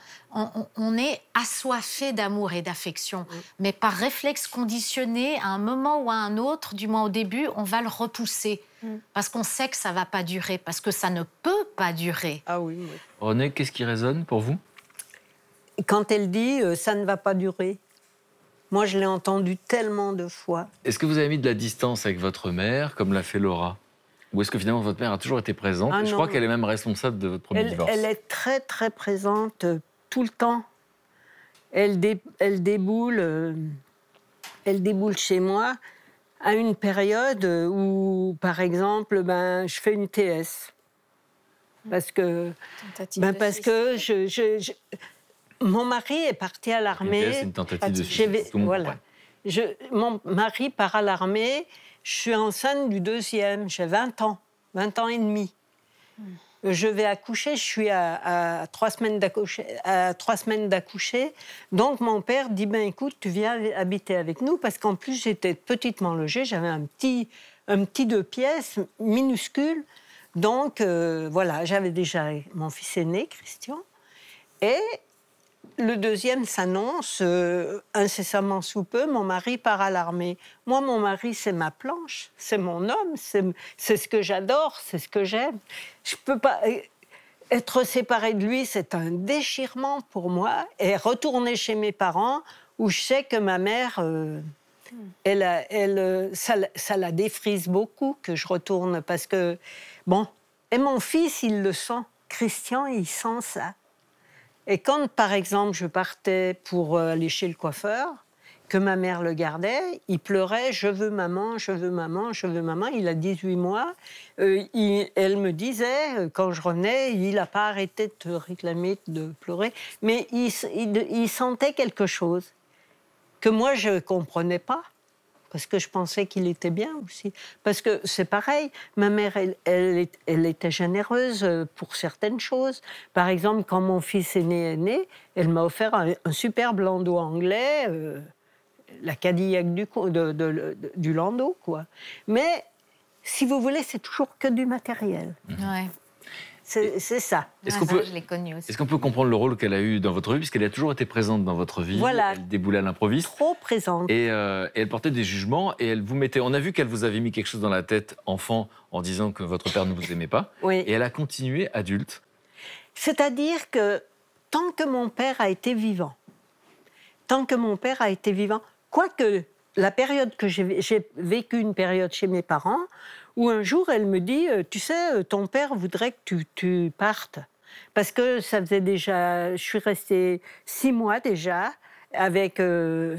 on, est assoiffé d'amour et d'affection. Mm. Mais par réflexe conditionné, à un moment ou à un autre, du moins au début, on va le repousser. Mm. Parce qu'on sait que ça va pas durer, parce que ça ne peut pas durer. Ah oui. oui. René, qu'est-ce qui résonne pour vous Quand elle dit euh, ça ne va pas durer. Moi, je l'ai entendu tellement de fois. Est-ce que vous avez mis de la distance avec votre mère, comme l'a fait Laura ou est-ce que finalement votre mère a toujours été présente ah Je crois qu'elle est même responsable de votre premier elle, divorce. Elle est très très présente euh, tout le temps. Elle, déboule, euh, elle déboule chez moi à une période euh, où, par exemple, ben, je fais une TS parce que, ben, parce que je, mon mari est parti à l'armée. Une, une tentative de suicide. Voilà. Je, mon mari part à l'armée je suis enceinte du deuxième, j'ai 20 ans, 20 ans et demi. Je vais accoucher, je suis à, à trois semaines d'accoucher. Donc mon père dit, ben écoute, tu viens habiter avec nous, parce qu'en plus j'étais petitement logée, j'avais un petit, un petit deux pièces, minuscule. Donc euh, voilà, j'avais déjà mon fils aîné, Christian. Et le deuxième s'annonce euh, incessamment sous peu. Mon mari part à l'armée. Moi, mon mari, c'est ma planche, c'est mon homme, c'est ce que j'adore, c'est ce que j'aime. Je peux pas euh, être séparée de lui, c'est un déchirement pour moi. Et retourner chez mes parents, où je sais que ma mère, euh, elle, ça, ça la défrise beaucoup que je retourne parce que bon. Et mon fils, il le sent. Christian, il sent ça. Et quand, par exemple, je partais pour euh, aller chez le coiffeur, que ma mère le gardait, il pleurait, je veux maman, je veux maman, je veux maman. Il a 18 mois. Euh, elle me disait, euh, quand je revenais, il n'a pas arrêté de réclamer, de pleurer, mais il sentait quelque chose que moi, je ne comprenais pas parce que je pensais qu'il était bien aussi. Parce que c'est pareil, ma mère, elle, elle, était généreuse euh, pour certaines choses. Par exemple, quand mon fils est né, elle m'a offert un, superbe landau anglais, euh, la Cadillac du, de, du landau, quoi. Mais, si vous voulez, c'est toujours que du matériel. Ouais. C'est ça. Ah bah, est-ce qu'on peut, comprendre le rôle qu'elle a eu dans votre vie, puisqu'elle a toujours été présente dans votre vie Voilà. Elle déboulait à l'improviste. Trop présente. Euh, et, elle portait des jugements et elle vous mettait. On a vu qu'elle vous avait mis quelque chose dans la tête, enfant, en disant que votre père ne vous aimait pas. oui. Et elle a continué adulte. C'est-à-dire que tant que mon père a été vivant, tant que mon père a été vivant, quoique la période que j'ai vécu une période chez mes parents où un jour elle me dit, euh, tu sais, euh, ton père voudrait que tu, partes. Parce que ça faisait déjà, je suis restée six mois déjà avec euh,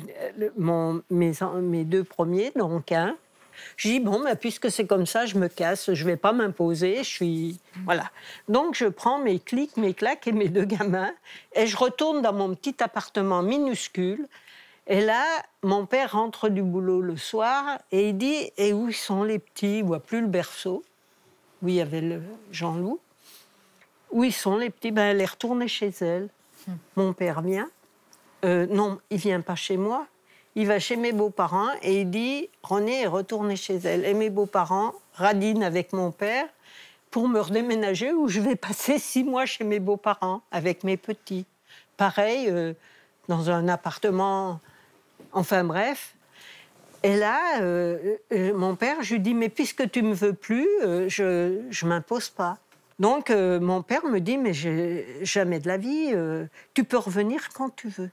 mes, deux premiers, donc un. Hein. Je dis, bon, ben, puisque c'est comme ça, je me casse, je ne vais pas m'imposer, je suis. Voilà. Donc, je prends mes clics, mes claques et mes deux gamins, et je retourne dans mon petit appartement minuscule et là, mon père rentre du boulot le soir et il dit Et où sont les petits Il voit plus le berceau, où il y avait Jean-Loup. Où ils sont les petits ben, Elle est retournée chez elle. Hmm. Mon père vient. Euh, non, il vient pas chez moi. Il va chez mes beaux-parents et il dit René est retournée chez elle. Et mes beaux-parents radinent avec mon père pour me redéménager où je vais passer six mois chez mes beaux-parents avec mes petits. Pareil, euh, dans un appartement Enfin bref. Et là, euh, euh, mon père, je lui dis, mais puisque tu ne me veux plus, euh, je ne m'impose pas. Donc mon père me dit, mais jamais de la vie, tu peux revenir quand tu veux.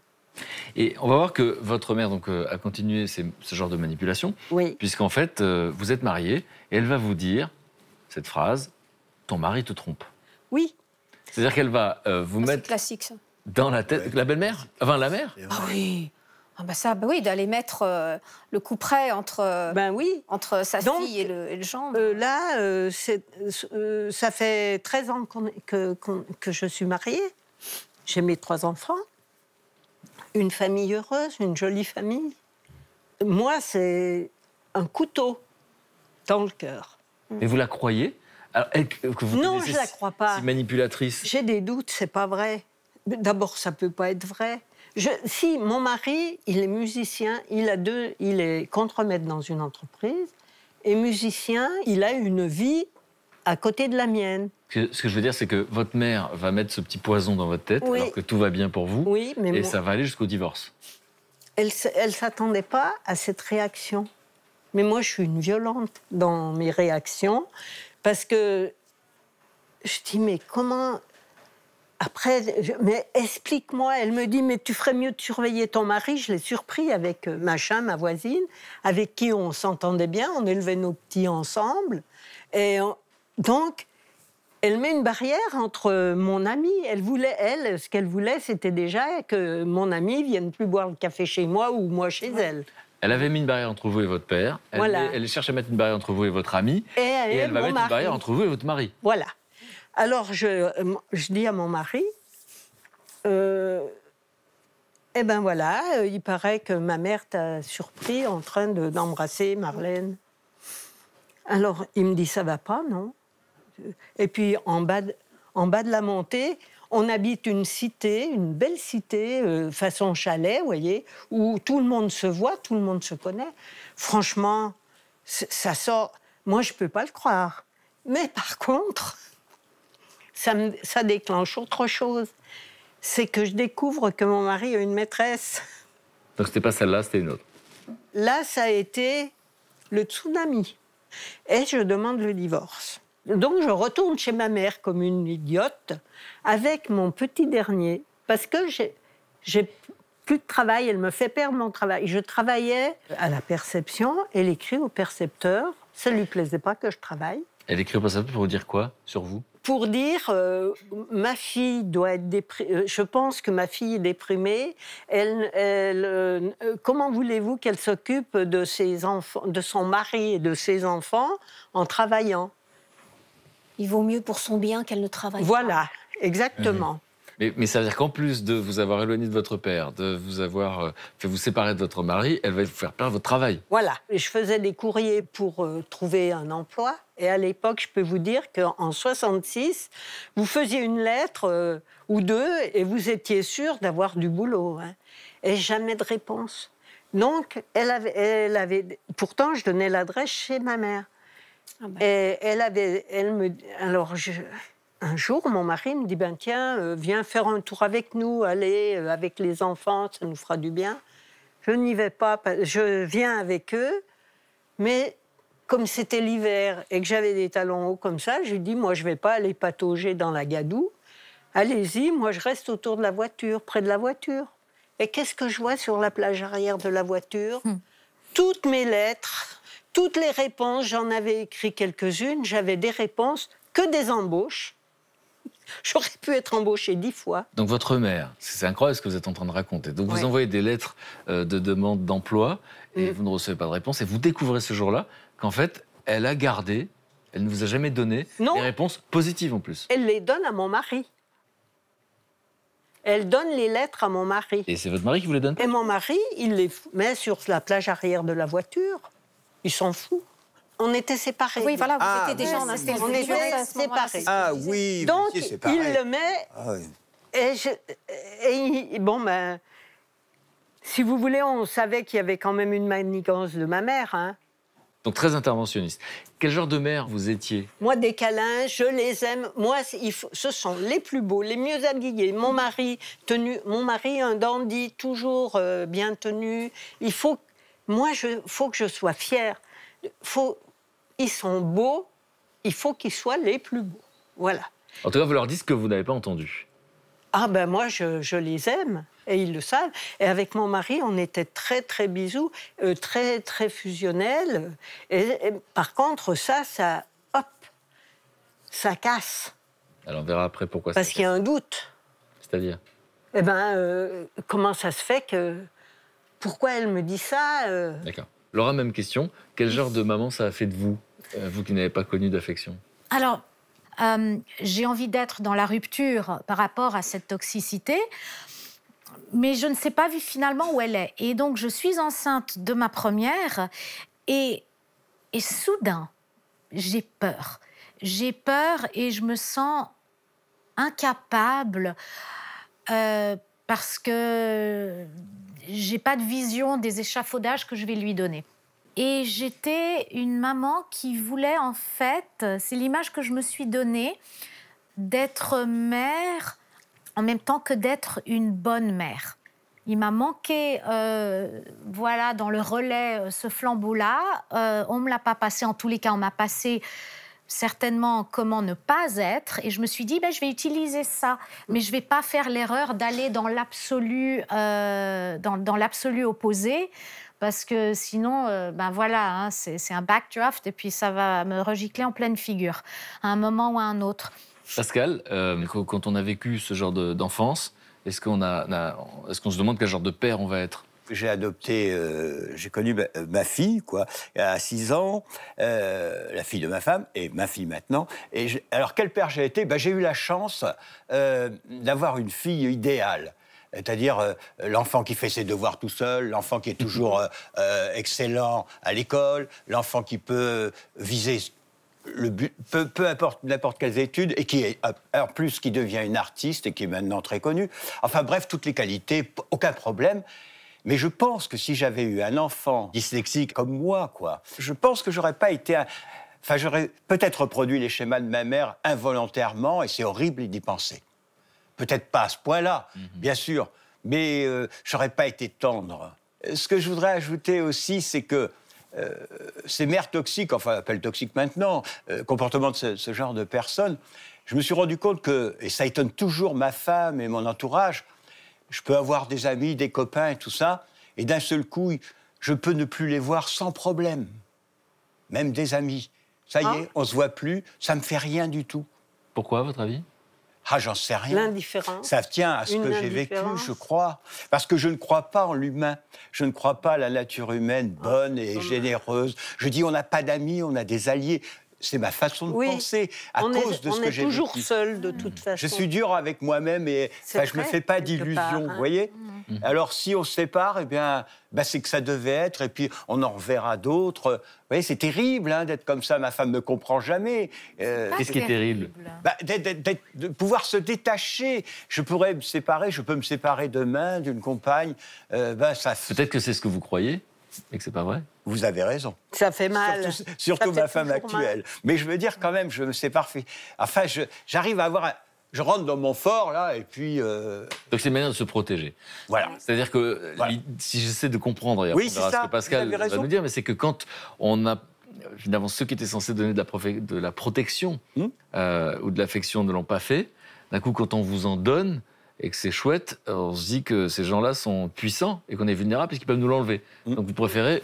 Et on va voir que votre mère donc, a continué ces, ce genre de manipulation, oui. puisqu'en fait, vous êtes mariés, et elle va vous dire cette phrase, ton mari te trompe. Oui. C'est-à-dire qu'elle va vous ah, mettre... classique ça dans la tête. La belle-mère Enfin, la mère Ah oui ah bah ça, bah oui, d'aller mettre euh, le coup près entre, euh, ben oui. entre sa fille et le, et le euh, là, ça fait 13 ans que, que je suis mariée. J'ai mes trois enfants. Une famille heureuse, une jolie famille. Moi, c'est un couteau dans le cœur. Mais vous la croyez Non, je la crois pas. C'est manipulatrice. J'ai des doutes, c'est pas vrai. D'abord, ça peut pas être vrai si mon mari, il est musicien, il a deux, il est contremaître dans une entreprise et musicien, il a une vie à côté de la mienne. Ce que je veux dire, c'est que votre mère va mettre ce petit poison dans votre tête, alors que tout va bien pour vous, oui, mais et ça va aller jusqu'au divorce. Elle ne s'attendait pas à cette réaction. Mais moi, je suis une violente dans mes réactions, parce que je dis, mais comment après, mais explique-moi. Elle me dit, mais tu ferais mieux de surveiller ton mari. Je l'ai surpris avec euh, machin, ma voisine, avec qui on s'entendait bien. On élevait nos petits ensemble. Et donc, elle met une barrière entre euh, mon ami. Elle voulait, elle, ce qu'elle voulait, c'était déjà que mon ami vienne plus boire le café chez moi ou moi chez elle. Elle avait mis une barrière entre vous et votre père. Elle, voilà. elle cherche à mettre une barrière entre vous et votre ami. Et, elle, va mettre une barrière entre vous et votre mari. Voilà. Alors euh, je, dis à mon mari, euh, eh ben voilà, euh, il paraît que ma mère t'a surpris en train d'embrasser Marlène. Alors il me dit ça va pas, non Et puis en bas, de, la montée, on habite une cité, une belle cité, façon chalet, vous voyez, où tout le monde se voit, tout le monde se connaît. Franchement, ça sort. Moi, je ne peux pas le croire. Mais par contre ça, déclenche autre chose. C'est que je découvre que mon mari a une maîtresse. Donc c'était pas celle-là, c'était une autre. Là, ça a été le tsunami. Et je demande le divorce. Donc je retourne chez ma mère comme une idiote avec mon petit dernier parce que j'ai plus de travail, elle me fait perdre mon travail. Je travaillais à la perception, elle écrit au percepteur, ça lui plaisait pas que je travaille. Elle écrit au percepteur pour vous dire quoi sur vous pour dire euh, ma fille doit être euh, je pense que ma fille est déprimée. Euh, comment voulez-vous qu'elle s'occupe de ses de son mari et de ses enfants en travaillant Il vaut mieux pour son bien qu'elle ne travaille voilà, pas. Voilà, exactement. Mais, ça veut dire qu'en plus de vous avoir éloigné de votre père, de vous avoir euh, fait vous séparer de votre mari, elle va vous faire perdre votre travail. Voilà. Je faisais des courriers pour euh, trouver un emploi. Et à l'époque, je peux vous dire qu'en 66, vous faisiez une lettre euh, ou deux et vous étiez sûr d'avoir du boulot. Hein. Et jamais de réponse. Donc, elle avait, pourtant, je donnais l'adresse chez ma mère. Ah ben. Et elle avait, elle me, alors je, un jour, mon mari me dit ben tiens, euh, viens faire un tour avec nous, allez euh, avec les enfants, ça nous fera du bien. Je n'y vais pas, je viens avec eux, mais comme c'était l'hiver et que j'avais des talons hauts comme ça, je lui dis, moi je ne vais pas aller patauger dans la gadoue. Allez-y, moi je reste autour de la voiture, près de la voiture. Et qu'est-ce que je vois sur la plage arrière de la voiture hmm. Toutes mes lettres, toutes les réponses, j'en avais écrit quelques-unes, j'avais des réponses que des embauches J'aurais pu être embauchée dix fois. Donc votre mère, c'est incroyable ce que vous êtes en train de raconter. Donc vous envoyez des lettres euh, de demande d'emploi et mm. vous ne recevez pas de réponse. Et vous découvrez ce jour-là qu'en fait, elle a gardé, elle ne vous a jamais donné des réponses positives en plus. Elle les donne à mon mari. Elle donne les lettres à mon mari. Et c'est votre mari qui vous les donne Et mon mari, il les met sur la plage arrière de la voiture. Il s'en fout on était séparés. Oui, voilà, vous ah, déjà en On était séparés. Ah oui, Donc, il le met. Ah et, bon, ben, si vous voulez, on savait qu'il y avait quand même une manigance de ma mère. Hein. Donc très interventionniste. Quel genre de mère vous étiez Moi, des câlins, je les aime. Moi, il ce sont les plus beaux, les mieux habillés. Mon mari, tenu, mon mari, un dandy, toujours euh, bien tenu. Il faut, moi, je, faut que je sois fière faut, ils sont beaux, il faut qu'ils soient les plus beaux. Voilà. En tout cas, vous leur dites ce que vous n'avez pas entendu. Ah ben moi, je, les aime et ils le savent. Et avec mon mari, on était très très bisous, euh, très très fusionnels. Et, par contre, ça, ça, hop, ça casse. Alors on verra après pourquoi. Parce qu'il y a un doute. C'est-à-dire Eh ben, euh, comment ça se fait que pourquoi elle me dit ça euh D'accord. Laura, même question. Quel genre de maman ça a fait de vous, euh, vous qui n'avez pas connu d'affection Alors, euh, j'ai envie d'être dans la rupture par rapport à cette toxicité, mais je ne sais pas finalement où elle est. Et donc, je suis enceinte de ma première et, soudain, j'ai peur. J'ai peur et je me sens incapable euh, parce que j'ai pas de vision des échafaudages que je vais lui donner. Et j'étais une maman qui voulait en fait, c'est l'image que je me suis donnée, d'être mère en même temps que d'être une bonne mère. Il m'a manqué, euh, voilà, dans le relais, euh, ce flambeau-là. Euh, on ne me l'a pas passé, en tous les cas, on m'a passé certainement comment ne pas être. Et je me suis dit, ben, je vais utiliser ça, mais je ne vais pas faire l'erreur d'aller dans l'absolu, euh, dans, l'absolu opposé, parce que sinon, euh, ben voilà, hein, c'est, c'est un backdraft et puis ça va me regicler en pleine figure, à un moment ou à un autre. Pascal, euh, quand on a vécu ce genre d'enfance, est-ce qu'on a, est-ce qu'on se demande quel genre de père on va être j'ai adopté, euh, j'ai connu euh, ma, fille, quoi, à 6 ans, euh, la fille de ma femme et ma fille maintenant. Et alors, quel père j'ai été ben, J'ai eu la chance d'avoir une fille idéale. C'est-à-dire l'enfant qui fait ses devoirs tout seul, l'enfant qui est toujours excellent à l'école, l'enfant qui peut viser le but, peu, peu, importe n'importe quelles études, et qui est, en plus, qui devient une artiste et qui est maintenant très connue. Enfin bref, toutes les qualités, aucun problème. Mais je pense que si j'avais eu un enfant dyslexique comme moi, quoi, je pense que j'aurais pas été Enfin, j'aurais peut-être reproduit les schémas de ma mère involontairement, et c'est horrible d'y penser. Peut-être pas à ce point-là, mhm. bien sûr, mais euh, j'aurais pas été tendre. Ce que je voudrais ajouter aussi, c'est que euh, ces mères toxiques, enfin, appelle toxiques maintenant, euh, comportement de ce, ce genre de personnes, je me suis rendu compte que, et ça étonne toujours ma femme et mon entourage, je peux avoir des amis, des copains et tout ça, et d'un seul coup, je peux ne plus les voir sans problème, même des amis. Ça y ah. est, on ne se voit plus, ça me fait rien du tout. Pourquoi, à votre avis Ah, j'en sais rien. L'indifférence. Ça tient à ce que j'ai vécu, je crois. Parce que je ne crois pas en l'humain. Je ne crois pas à la nature humaine bonne et ah. généreuse. Je dis, on n'a pas d'amis, on a des alliés c'est ma façon de penser à cause de ce que j'ai On est toujours seul de toute façon. Je suis dur avec moi-même et je ne me fais pas d'illusions, vous hein. voyez mhm. Mhm. Alors si on se sépare, eh bien, bah, c'est que ça devait être et puis on en reverra d'autres. Vous voyez, c'est terrible hein, d'être comme ça. Ma femme ne comprend jamais. Euh, Qu'est-ce qui est terrible bah, De pouvoir se détacher. Je pourrais me séparer, je peux me séparer demain d'une compagne. Euh, bah, Peut-être que c'est ce que vous croyez et que c'est pas vrai. Vous avez raison. Ça fait mal. Surtout, ma femme actuelle. Mais je veux dire quand même, je me sais parfait. Enfin, j'arrive à avoir. je rentre dans mon fort là et puis. Euh, Donc c'est une manière de se protéger. Voilà. C'est-à-dire que si j'essaie de comprendre, ce que Pascal va nous dire, mais c'est que quand on a finalement ceux qui étaient censés donner de la, protection hmm euh, ou de l'affection ne l'ont pas fait. D'un coup, quand on vous en donne, et que c'est chouette, euh, on se dit que ces gens-là sont puissants et qu'on est vulnérable puisqu'ils peuvent nous l'enlever. Mm. Donc vous préférez.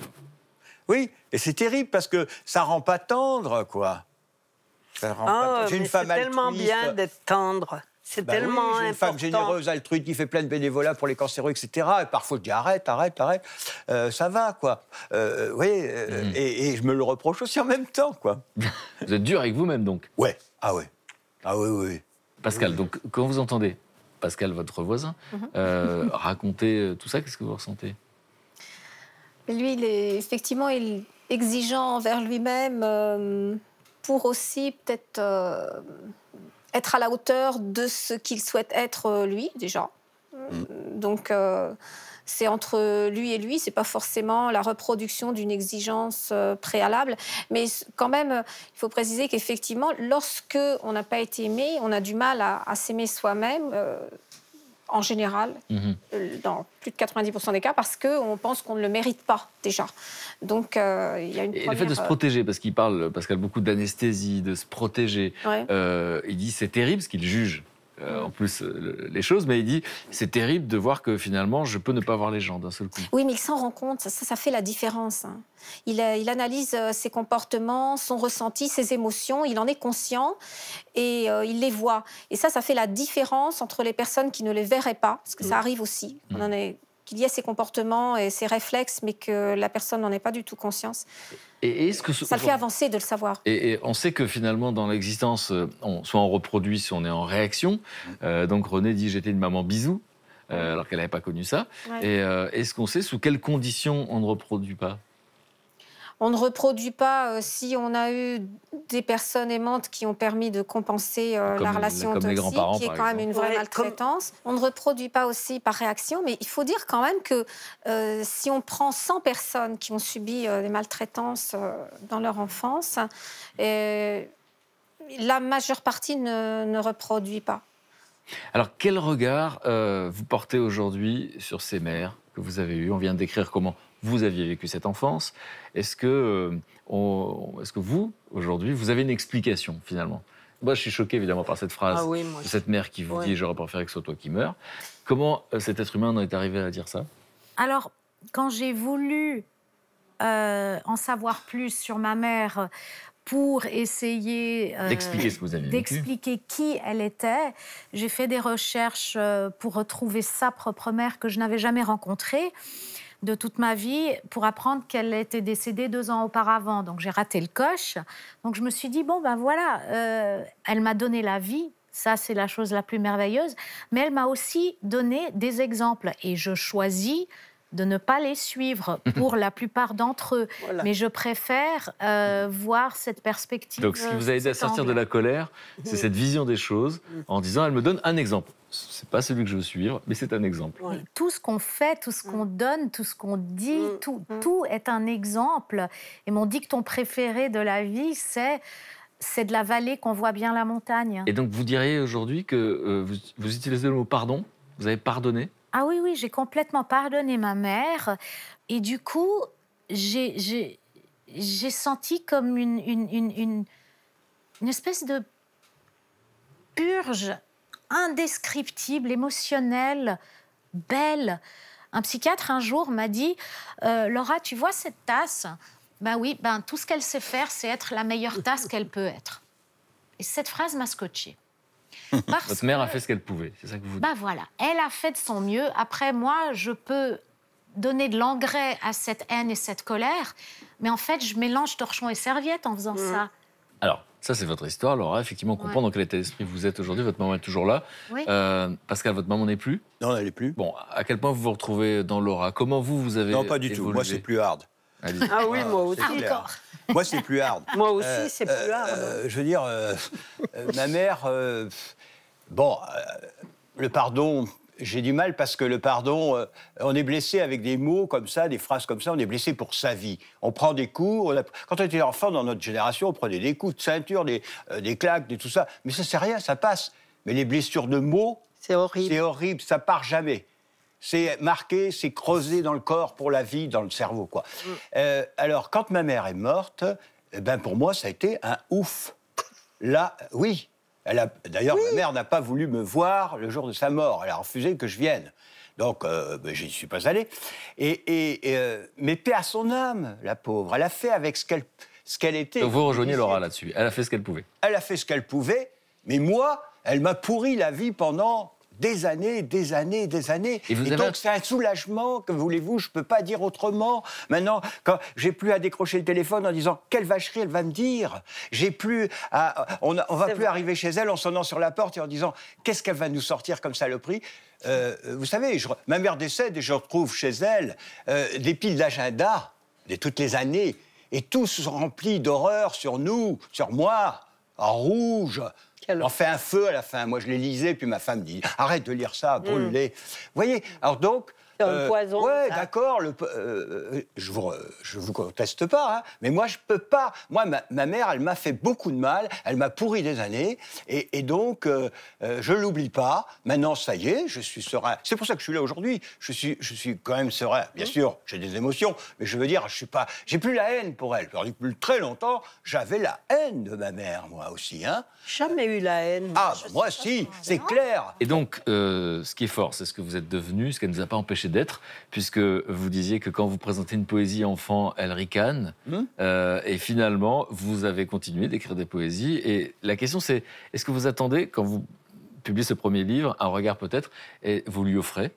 Oui, et c'est terrible parce que ça rend pas tendre, quoi. Ça rend pas tendre. Oh, une femme altruiste. tellement bien d'être tendre. C'est bah tellement oui, J'ai Une femme généreuse, altruiste, qui fait plein de bénévolat pour les cancéreux, etc. Et parfois, je dis arrête, arrête, arrête. Euh, ça va, quoi. Euh, euh oui, mm. et, je me le reproche aussi en même temps, quoi. vous êtes dur avec vous-même, donc. Ouais. Ah ouais. Ah oui, oui. Pascal, donc quand vous entendez Pascal, votre voisin, mhm. euh, Racontez euh, tout ça. Qu'est-ce que vous ressentez Lui, il est effectivement il exigeant envers lui-même euh, pour aussi peut-être être à la hauteur de ce qu'il souhaite être lui déjà. Mm. Donc c'est entre lui et lui, c'est pas forcément la reproduction d'une exigence euh, préalable, mais quand même, euh, il faut préciser qu'effectivement, lorsque on n'a pas été aimé, on a du mal à, s'aimer soi-même. Euh, en général, mhm. dans plus de 90% des cas, parce qu'on pense qu'on ne le mérite pas déjà. Donc il y a une. Et Le fait de se protéger, parce qu'il parle, Pascal, beaucoup d'anesthésie, de se protéger. il dit c'est terrible ce qu'il juge euh, mm. en plus euh, les choses, mais il dit c'est terrible de voir que finalement je peux ne pas voir les gens d'un seul coup. Oui, mais il s'en rend compte, ça, ça, fait la différence. Hein. Euh, il, analyse ses comportements, son ressenti, ses émotions, il en est conscient et il les voit. Et ça, ça fait la différence entre les personnes qui ne les verraient pas, parce que ça mm. arrive aussi. Mm. qu'il y ait ces comportements et ces réflexes, mais que la personne n'en ait pas du tout conscience ce que ça le fait avancer de le savoir. Et, on sait que finalement, dans l'existence, euh, on, soit on reproduit, soit on est en réaction. Euh, donc René dit j'étais une maman bisou, euh, alors qu'elle n'avait pas connu ça. Et est-ce qu'on sait sous quelles conditions on ne reproduit pas on ne reproduit pas euh, si on a eu des personnes aimantes qui ont permis de compenser euh, la relation toxique, qui est quand même une vraie maltraitance. On ne reproduit pas aussi par réaction, mais il faut dire quand même que euh, si on prend 100 personnes qui ont subi des maltraitances dans leur enfance, la majeure partie ne, reproduit pas. Alors, quel regard vous portez aujourd'hui sur ces mères que vous avez eues On vient décrire comment vous aviez vécu cette enfance. Est-ce que, euh, est que vous, aujourd'hui, vous avez une explication finalement moi, je suis choqué évidemment par cette phrase ah de cette mère qui vous dit J'aurais préféré que ce soit toi qui meurs. Comment euh, cet être humain en est arrivé à dire ça Alors, quand j'ai voulu euh, en savoir plus sur ma mère pour essayer d'expliquer ce vous d'expliquer qui elle était, j'ai fait des recherches pour retrouver sa propre mère que je n'avais jamais rencontrée de toute ma vie pour apprendre qu'elle était décédée deux ans auparavant. Donc j'ai raté le coche. Donc je me suis dit, bon ben voilà, euh, elle m'a donné la vie. Ça, c'est la chose la plus merveilleuse. Mais elle m'a aussi donné des exemples. Et je choisis de ne pas les suivre pour la plupart d'entre eux. Mais je préfère euh, voir cette perspective. Donc, ce qui vous a aidé à sortir de la colère, c'est cette vision des choses en disant elle me donne un exemple c'est pas celui que je veux suivre, mais c'est un exemple. Tout ce qu'on fait, tout ce mm. qu'on donne, tout ce qu'on dit, mm. tout, mm. tout est un exemple. Et mon dicton préféré de la vie, c'est c'est de la vallée qu'on voit bien la montagne. Et donc vous diriez aujourd'hui que euh, vous, utilisez le mot pardon, vous avez pardonné Ah oui, oui, j'ai complètement pardonné ma mère. Et du coup, j'ai senti comme une, une, une, une espèce de purge indescriptible, émotionnelle, belle. Un psychiatre un jour m'a dit euh, Laura, tu vois cette tasse Ben oui, ben tout ce qu'elle sait faire, c'est être la meilleure tasse qu'elle peut être. Et cette phrase m'a scotché. Votre mère a fait ce qu'elle pouvait, c'est ça que vous. Ben voilà, elle a fait de son mieux. Après moi, je peux donner de l'engrais à cette haine et cette colère, mais en fait, je mélange torchon et serviette en faisant mmh. ça. Alors, ça, c'est votre histoire, Laura. Effectivement, on comprend dans quel état d'esprit vous êtes aujourd'hui. Votre maman est toujours là. parce euh, Pascal, votre maman n'est plus Non, elle n'est plus. Bon, à quel point vous vous retrouvez dans Laura Comment vous, vous avez. Non, pas du tout. Moi, c'est plus hard. Ah oui, moi aussi. Moi, c'est plus hard. moi aussi, euh, c'est plus hard. Euh, je veux dire, ma mère. bon, le pardon, j'ai du mal parce que le pardon, euh, on est blessé avec des mots comme ça, des phrases comme ça, on est blessé pour sa vie. On prend des coups. Quand on était enfant, dans notre génération, on prenait des coups de ceinture, des, euh, des claques, de tout ça. Mais ça, c'est rien, ça passe. Mais les blessures de mots, c'est horrible. C'est horrible, ça part jamais. C'est marqué, c'est creusé dans le corps pour la vie, dans le cerveau, quoi. Mm. Euh, alors, quand ma mère est morte, eh ben pour moi, ça a été un ouf. Là, oui, D'ailleurs, ma mère n'a pas voulu me voir le jour de sa mort. Elle a refusé que je vienne. Donc, euh, ben, je n'y suis pas allé. Et, euh, mais paix à son âme, la pauvre. Elle a fait avec ce qu'elle était. Donc vous rejoignez Laura là-dessus. Elle a fait ce qu'elle pouvait. Elle a fait ce qu'elle pouvait, mais moi, elle m'a pourri la vie pendant des années, des années, des années. Et, donc c'est un soulagement, que voulez-vous, je ne peux pas dire autrement. Maintenant, quand j'ai plus à décrocher le téléphone en disant quelle vacherie elle va me dire, j'ai plus on, ne va plus arriver chez elle en sonnant sur la porte et en disant qu'est-ce qu'elle va nous sortir comme saloperie. prix. Euh, vous savez, ma mère décède et je retrouve chez elle euh, des piles d'agenda de toutes les années et tous remplis d'horreurs sur nous, sur moi, en rouge, on fait un feu à la fin. Moi, je les lisais, puis ma femme dit Arrête de lire ça, brûle-les. Vous hmm. voyez Alors donc, euh, poison. Ouais, d'accord. Euh, euh, je vous je vous conteste pas, hein, mais moi je peux pas. Moi, ma, mère, elle m'a fait beaucoup de mal. Elle m'a pourri des années, et, donc je euh, je l'oublie pas. Maintenant, ça y est, je suis serein. C'est pour ça que je suis là aujourd'hui. Je suis je suis quand même serein. Bien mmh. sûr, j'ai des émotions, mais je veux dire, je suis pas. J'ai plus la haine pour elle. Depuis très longtemps, j'avais la haine de ma mère, moi aussi, hein. Jamais eu la haine. Ah, moi si, c'est clair. Et donc, ce qui est fort, c'est ce que vous êtes devenu, ce qu'elle ne vous a pas empêché d'être, puisque vous disiez que quand vous présentez une poésie enfant, elle ricane. Hmm. Euh, et finalement, vous avez continué d'écrire des poésies. Et la question, c'est est-ce que vous attendez, quand vous publiez ce premier livre, un regard peut-être, et vous lui offrez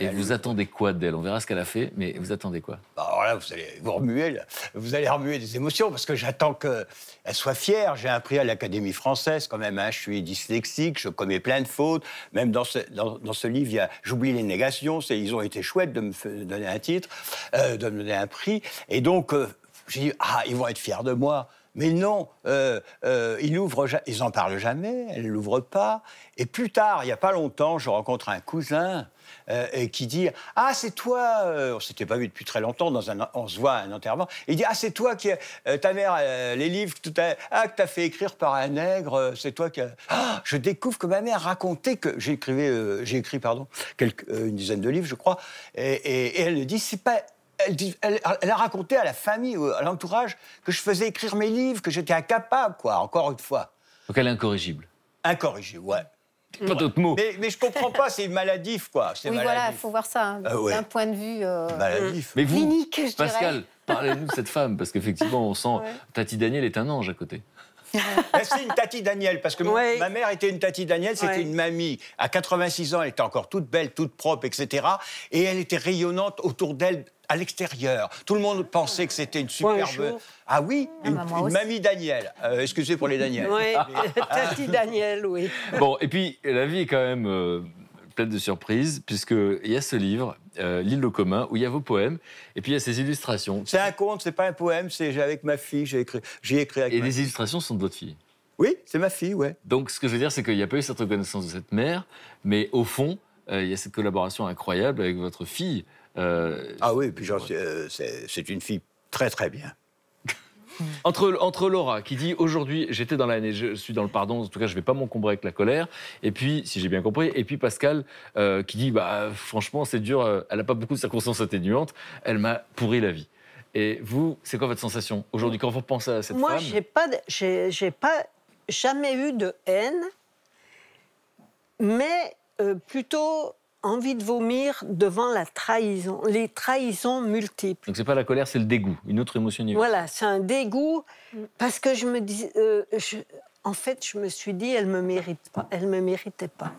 et vous attendez quoi d'elle On verra ce qu'elle a fait, mais vous attendez quoi bah, Alors là, vous allez vous remuer, vous allez remuer des émotions parce que j'attends qu'elle soit fière. J'ai un prix à l'Académie française quand même. Hein, je suis dyslexique, je commets plein de fautes. Même dans ce, dans, ce livre, J'oublie les négations. Ils ont été chouettes de me donner un titre, euh, de me donner un prix. Et donc, euh, j'ai dit Ah, ils vont être fiers de moi. Mais non, euh, ils n'en ils en parlent jamais, elle ne l'ouvre pas. Et plus tard, il n'y a pas longtemps, je rencontre un cousin euh, qui dit Ah, c'est toi, euh, on s'était pas vu depuis très longtemps, dans un, on se voit à un enterrement. Il dit Ah, c'est toi qui. Euh, ta mère, les livres tout tu as fait écrire par un nègre, c'est toi qui. Ah, je découvre que ma mère racontait que j'écrivais, j'ai écrit, pardon, quelques, une dizaine de livres, je crois, et, elle dit pas elle, elle, a raconté à la famille, à l'entourage, que je faisais écrire mes livres, que j'étais incapable, quoi, encore une fois. Donc elle est incorrigible. Incorrigible, ouais pas d'autre mot. Mais, je comprends pas, c'est maladif, quoi. Oui, voilà, il faut voir ça hein. ah d'un point de vue euh, maladif. Mais vous, clinique, Pascal, parlez-nous de cette femme, parce qu'effectivement, on sent... Tati Daniel est un ange à côté. Ben, c'est une Tati Daniel, parce que ma mère était une Tati Daniel, c'était une mamie. À 86 ans, elle était encore toute belle, toute propre, etc. Et elle était rayonnante autour d'elle à l'extérieur. Tout le monde pensait que c'était une superbe. Ah oui, ah bah une, mamie Daniel. Euh, excusez pour les Daniels. Oui, tati Daniel, oui. Bon, et puis la vie est quand même euh, pleine de surprises, puisqu'il y a ce livre, euh, L'île au commun, où il y a vos poèmes, et puis il y a ces illustrations. C'est un conte, c'est pas un poème, c'est avec ma fille, j'ai écrit, j'ai écrit avec Et les illustrations sont de votre fille Oui, c'est ma fille, ouais. Donc ce que je veux dire, c'est qu'il n'y a pas eu cette reconnaissance de cette mère, mais au fond, il y a cette collaboration incroyable avec votre fille. Euh, ah oui, puis euh, c'est une fille très très bien. Entre, entre, Laura qui dit aujourd'hui j'étais dans la et je suis dans le pardon, en tout cas je ne vais pas m'encombrer avec la colère, et puis si j'ai bien compris, et puis Pascal euh, qui dit bah franchement c'est dur, elle n'a pas beaucoup de circonstances atténuantes, elle m'a pourri la vie. Et vous, c'est quoi votre sensation aujourd'hui quand vous pensez à cette Moi, femme Moi j'ai pas, j'ai pas jamais eu de haine, mais plutôt envie de vomir devant la trahison, les trahisons multiples. Donc c'est pas la colère, c'est le dégoût, une autre émotion Voilà, c'est un dégoût mm. parce que je me dis, euh, en fait, je me suis dit, elle me mérite pas, elle me méritait pas.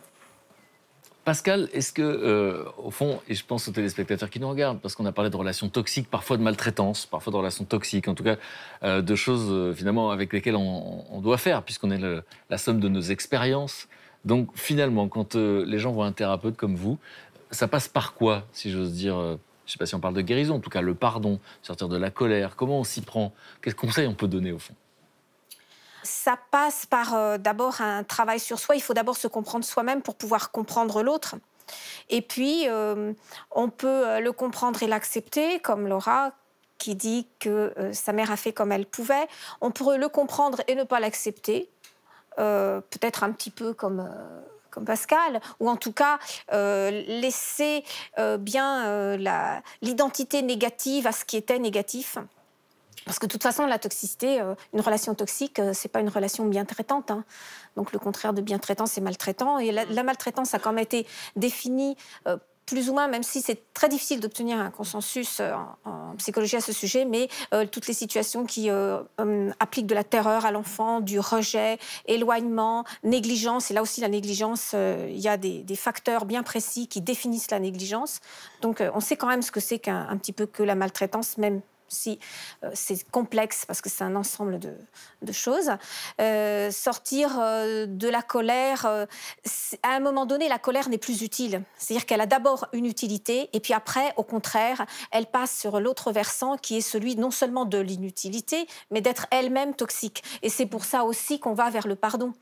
Pascal, est-ce que, euh, au fond, et je pense aux téléspectateurs qui nous regardent, parce qu'on a parlé de relations toxiques, parfois de maltraitance, parfois de relations toxiques, en tout cas euh, de choses finalement avec lesquelles on, doit faire, puisqu'on est la somme de nos expériences, donc finalement, quand euh, les gens voient un thérapeute comme vous, ça passe par quoi, si j'ose dire euh, Je ne sais pas si on parle de guérison, en tout cas le pardon, sortir de la colère. Comment on s'y prend Quels conseils on peut donner au fond ça passe par euh, d'abord un travail sur soi. Il faut d'abord se comprendre soi-même pour pouvoir comprendre l'autre. Et puis, on peut le comprendre et l'accepter, comme Laura, qui dit que sa mère a fait comme elle pouvait. On pourrait le comprendre et ne pas l'accepter. Euh, peut-être un petit peu comme, euh, comme Pascal, ou en tout cas euh, laisser bien l'identité négative à ce qui était négatif. Parce que de toute façon, la toxicité, une relation toxique, ce n'est pas une relation bien traitante. Hein. Donc le contraire de bien traitant, c'est maltraitant. Et la, la, maltraitance a quand même été définie plus ou moins, même si c'est très difficile d'obtenir un consensus euh, en, psychologie à ce sujet, mais euh, toutes les situations qui euh, appliquent de la terreur à l'enfant, du rejet, éloignement, négligence, et là aussi la négligence, il y a des, des, facteurs bien précis qui définissent la négligence. Donc on sait quand même ce que c'est qu'un petit peu que la maltraitance, même si euh, c'est complexe parce que c'est un ensemble de, choses. Euh, sortir euh, de la colère, à un moment donné, la colère n'est plus utile. C'est-à-dire qu'elle a d'abord une utilité et puis après, au contraire, elle passe sur l'autre versant qui est celui non seulement de l'inutilité, mais d'être elle-même toxique. Et c'est pour ça aussi qu'on va vers le pardon.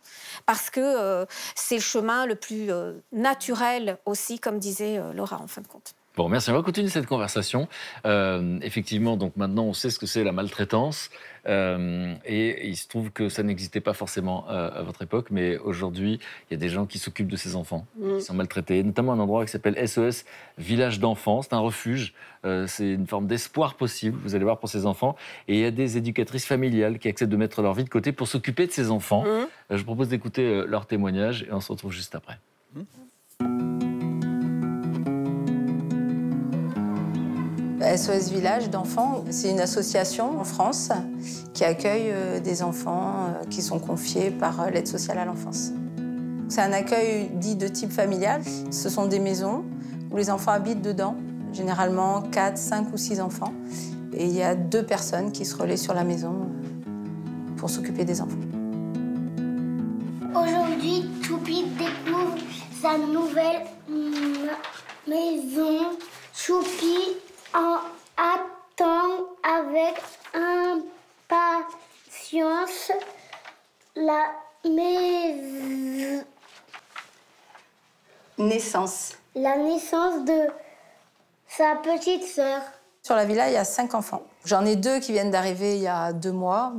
Parce que c'est le chemin le plus naturel aussi, comme disait Laura en fin de compte. Bon, merci. On va continuer cette conversation. Euh, effectivement, donc maintenant, on sait ce que c'est la maltraitance. Euh, et il se trouve que ça n'existait pas forcément euh, à votre époque, mais aujourd'hui, il y a des gens qui s'occupent de ces enfants, mm. qui sont maltraités, notamment un endroit qui s'appelle SOS e Village d'enfants. C'est un refuge, c'est une forme d'espoir possible, vous allez voir, pour ces enfants. Et il y a des éducatrices familiales qui acceptent de mettre leur vie de côté pour s'occuper de ces enfants. Mm. Je vous propose d'écouter leur témoignage et on se retrouve juste après. Mm. SOS bah, Village d'enfants, c'est une association en France qui accueille euh, des enfants euh, qui sont confiés par euh, l'aide sociale à l'enfance. C'est un accueil dit de type familial. Ce sont des maisons où les enfants habitent dedans, généralement 4, 5 ou 6 enfants. Et il y a deux personnes qui se relaient sur la maison pour s'occuper des enfants. Aujourd'hui, Toupi découvre sa nouvelle mm, maison. Choupi en attend avec impatience la naissance. La naissance de sa petite sœur. Sur la villa, il y a cinq enfants. J'en ai deux qui viennent d'arriver il y a deux mois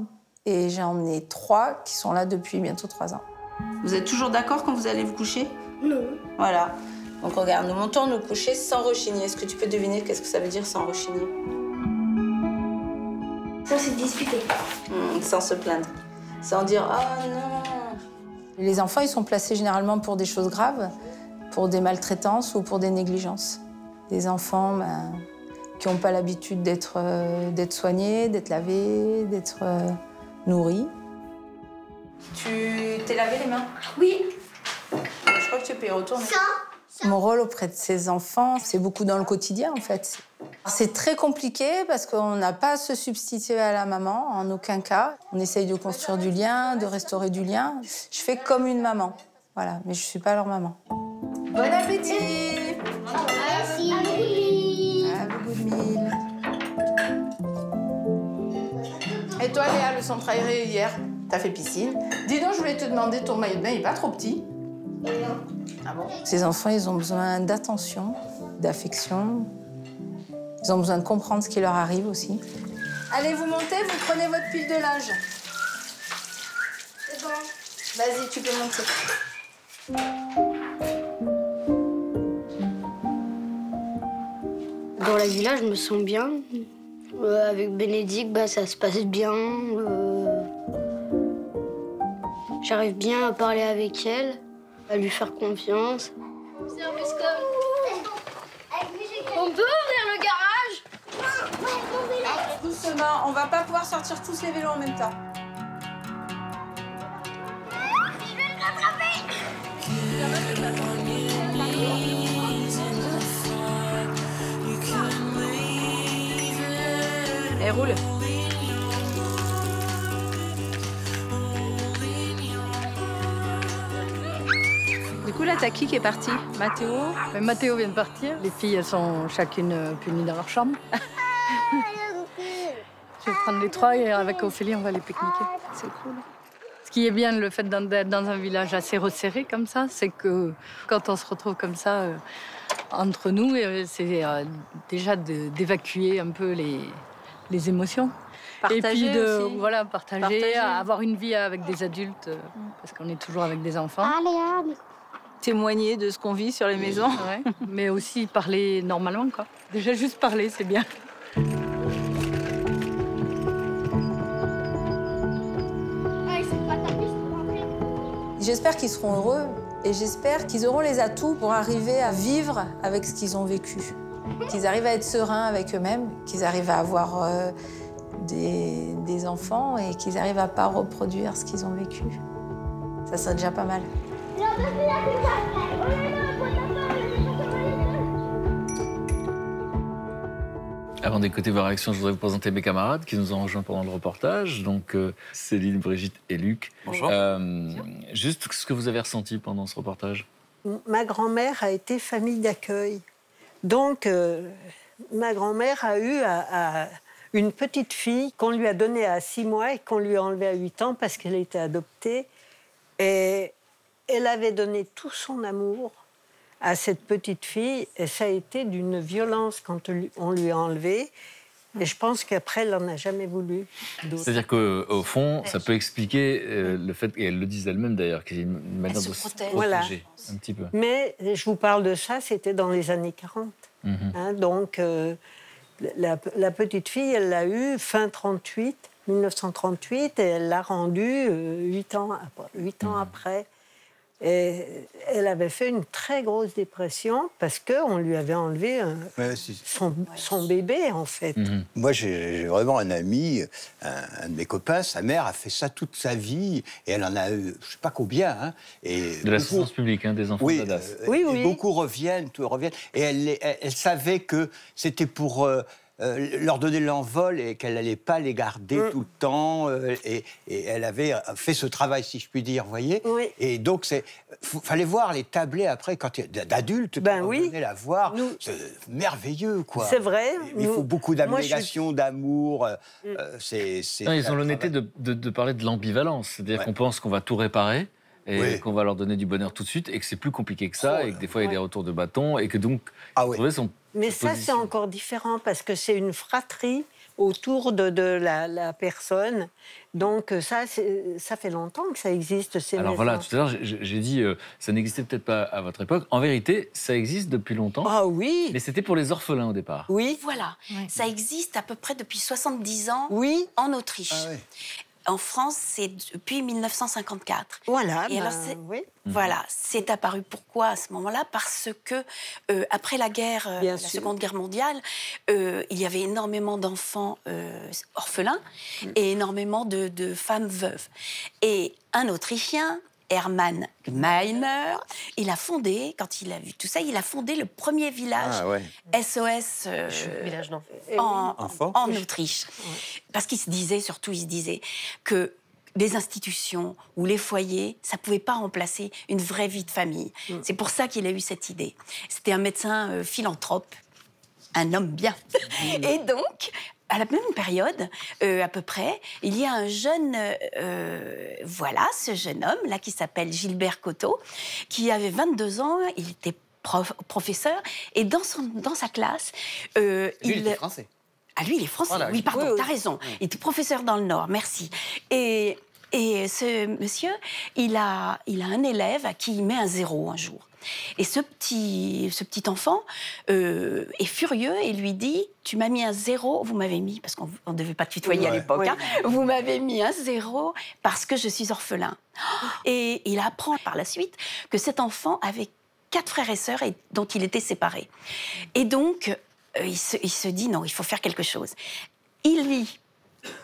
et j'en ai trois qui sont là depuis bientôt trois ans. Vous êtes toujours d'accord quand vous allez vous coucher Non. Voilà. Donc regarde, nous montons nous coucher sans rechigner. Est-ce que tu peux deviner qu'est-ce que ça veut dire sans rechigner Ça, se disputer. Hmm, sans se plaindre. Sans dire oh non. Les enfants, ils sont placés généralement pour des choses graves, pour des maltraitances ou pour des négligences. Des enfants ben, qui n'ont pas l'habitude euh, d'être soignés, d'être lavés, d'être euh, nourris. Tu t'es lavé les mains Oui. Je crois que tu peux y retourner. Mon rôle auprès de ces enfants, c'est beaucoup dans le quotidien en fait. C'est très compliqué parce qu'on n'a pas à se substituer à la maman, en aucun cas. On essaye de construire du lien, de restaurer du lien. Je fais comme une maman, voilà, mais je ne suis pas leur maman. Bon appétit Merci ah, Et toi Léa, le centre aéré hier, t'as fait piscine. Dis donc, je voulais te demander, ton maillot de bain, il n'est pas trop petit ah Ces enfants, ils ont besoin d'attention, d'affection. Ils ont besoin de comprendre ce qui leur arrive aussi. Allez, vous montez, vous prenez votre pile de linge. C'est bon. Vas-y, tu peux monter. Dans la villa, je me sens bien. Euh, avec Bénédicte, bah, ça se passe bien. Euh, j'arrive bien à parler avec elle à lui faire confiance. On peut ouvrir le garage Doucement, on va pas pouvoir sortir tous les vélos en même temps. Et eh, roule c'est qui qui est parti Mathéo Mais Mathéo vient de partir. Les filles, elles sont chacune euh, punies dans leur chambre. Je vais prendre les trois et avec Ophélie, on va les pique-niquer. Ah, c'est cool. Ce qui est bien le fait d'être dans un village assez resserré comme ça, c'est que quand on se retrouve comme ça euh, entre nous, euh, c'est déjà d'évacuer un peu les, les émotions. Partager et puis de aussi. voilà partager, avoir une vie avec des adultes mm. parce qu'on est toujours avec des enfants. Allez, témoigner de ce qu'on vit sur les maisons. mais aussi parler normalement, quoi. Déjà, juste parler, c'est bien. J'espère qu'ils seront heureux et j'espère qu'ils auront les atouts pour arriver à vivre avec ce qu'ils ont vécu. Qu'ils arrivent à être sereins avec eux-mêmes, qu'ils arrivent à avoir euh, des, enfants et qu'ils arrivent à pas reproduire ce qu'ils ont vécu. Ça serait déjà pas mal. Avant d'écouter vos réactions, je voudrais vous présenter mes camarades qui nous ont rejoints pendant le reportage. Donc euh, Céline, Brigitte et Luc. Euh, Bonjour. juste ce que vous avez ressenti pendant ce reportage. Ma grand-mère a été famille d'accueil. Donc euh, ma grand-mère a eu une petite fille qu'on lui a donnée à 6 mois et qu'on lui a enlevée à 8 ans parce qu'elle était adoptée. Et elle avait donné tout son amour à cette petite fille et ça a été d'une violence quand on lui a enlevé. Et je pense qu'après, elle n'en a jamais voulu. C'est-à-dire qu'au fond, ça peut expliquer euh, le fait, et elle le disait elle-même d'ailleurs, qu'il y a une manière de se protéger un petit peu. Mais je vous parle de ça, c'était dans les années 40. Mhm. Hein, donc, euh, la, petite fille, elle l'a eue fin 38, 1938, et elle l'a rendue 8 euh, ans, ans mhm. après. Et elle avait fait une très grosse dépression parce qu'on lui avait enlevé euh, Son, bébé, en fait. Mhm. Moi, j'ai vraiment un ami, un, de mes copains, sa mère a fait ça toute sa vie et elle en a eu, je sais pas combien. Hein, et de l'assistance publique, hein, des enfants euh, oui, oui, Beaucoup reviennent, tout reviennent. Et elle, elle, savait que c'était pour. Euh, euh, leur donner l'envol et qu'elle n'allait pas les garder mm. tout le temps. Euh, et, elle avait euh, fait ce travail, si je puis dire, vous voyez. Et donc, c'est fallait voir les tablés après, quand d'adultes, ben pour la voir. C'est merveilleux, quoi. C'est vrai. Il faut beaucoup d'abnégation, d'amour. Mm. ils ont l'honnêteté de, parler de l'ambivalence. C'est-à-dire qu'on pense qu'on va tout réparer et qu'on va leur donner du bonheur tout de suite et que c'est plus compliqué que ça oh et que des fois il y a des retours de bâton et que donc ah, oui. son mais ça c'est encore différent parce que c'est une fratrie autour de, la, personne donc euh, ça ça fait longtemps que ça existe ces alors voilà tout à l'heure j'ai dit euh, ça n'existait peut-être pas à votre époque en vérité ça existe depuis longtemps ah oui mais c'était pour les orphelins au départ oui voilà ça existe à peu près depuis 70 ans oui en Autriche ah, en France, c'est depuis 1954. Voilà. Et ben, mhm. Voilà, c'est apparu pourquoi à ce moment-là Parce que euh, après la guerre, euh, la Seconde Guerre mondiale, euh, il y avait énormément d'enfants orphelins mm. et énormément de, de femmes veuves. Et un Autrichien Hermann Gmeiner, Il a fondé, quand il a vu tout ça, il a fondé le premier village SOS ah, euh, eh En, Autriche. Parce qu'il se disait, surtout, il se disait que les institutions ou les foyers, ça pouvait pas remplacer une vraie vie de famille. Mm. C'est pour ça qu'il a eu cette idée. C'était un médecin euh, philanthrope, un homme bien. Mm. Et donc, à la même période, euh, à peu près, il y a un jeune, euh, euh, voilà, ce jeune homme là qui s'appelle Gilbert Coteau, qui avait 22 ans, il était prof, professeur, et dans, son, dans sa classe, Lui, il... est français. Ah lui, il est français. oui, pardon, tu as raison. Il était professeur dans le Nord, merci. Et, et ce monsieur, il a, il a un élève à qui il met un zéro un jour. Et ce petit, enfant euh, est furieux et lui dit Tu m'as mis un zéro, vous m'avez mis, parce qu'on ne devait pas tutoyer à l'époque, hein. vous m'avez mis un zéro parce que je suis orphelin. Et il apprend par la suite que cet enfant avait quatre frères et sœurs et, dont il était séparé. Et donc, euh, il, se, dit Non, il faut faire quelque chose. Il lit,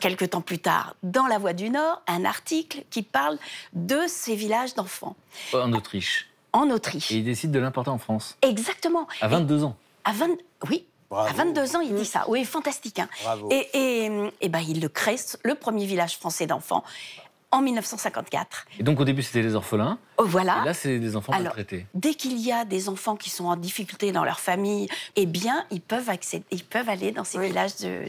quelques temps plus tard, dans La Voix du Nord, un article qui parle de ces villages d'enfants. En Autriche en Autriche. Et il décide de l'importer en France. Exactement. À 22 ans. À oui. À 22 ans, il dit ça. Oui, fantastique. Hein. Et, et, ben, il le crée, le premier village français d'enfants en 1954. Et donc au début, c'était des orphelins. Oh, voilà. Et là, c'est des enfants Alors, Dès qu'il y a des enfants qui sont en difficulté dans leur famille, eh bien, ils peuvent, accéder, ils peuvent aller dans ces villages de.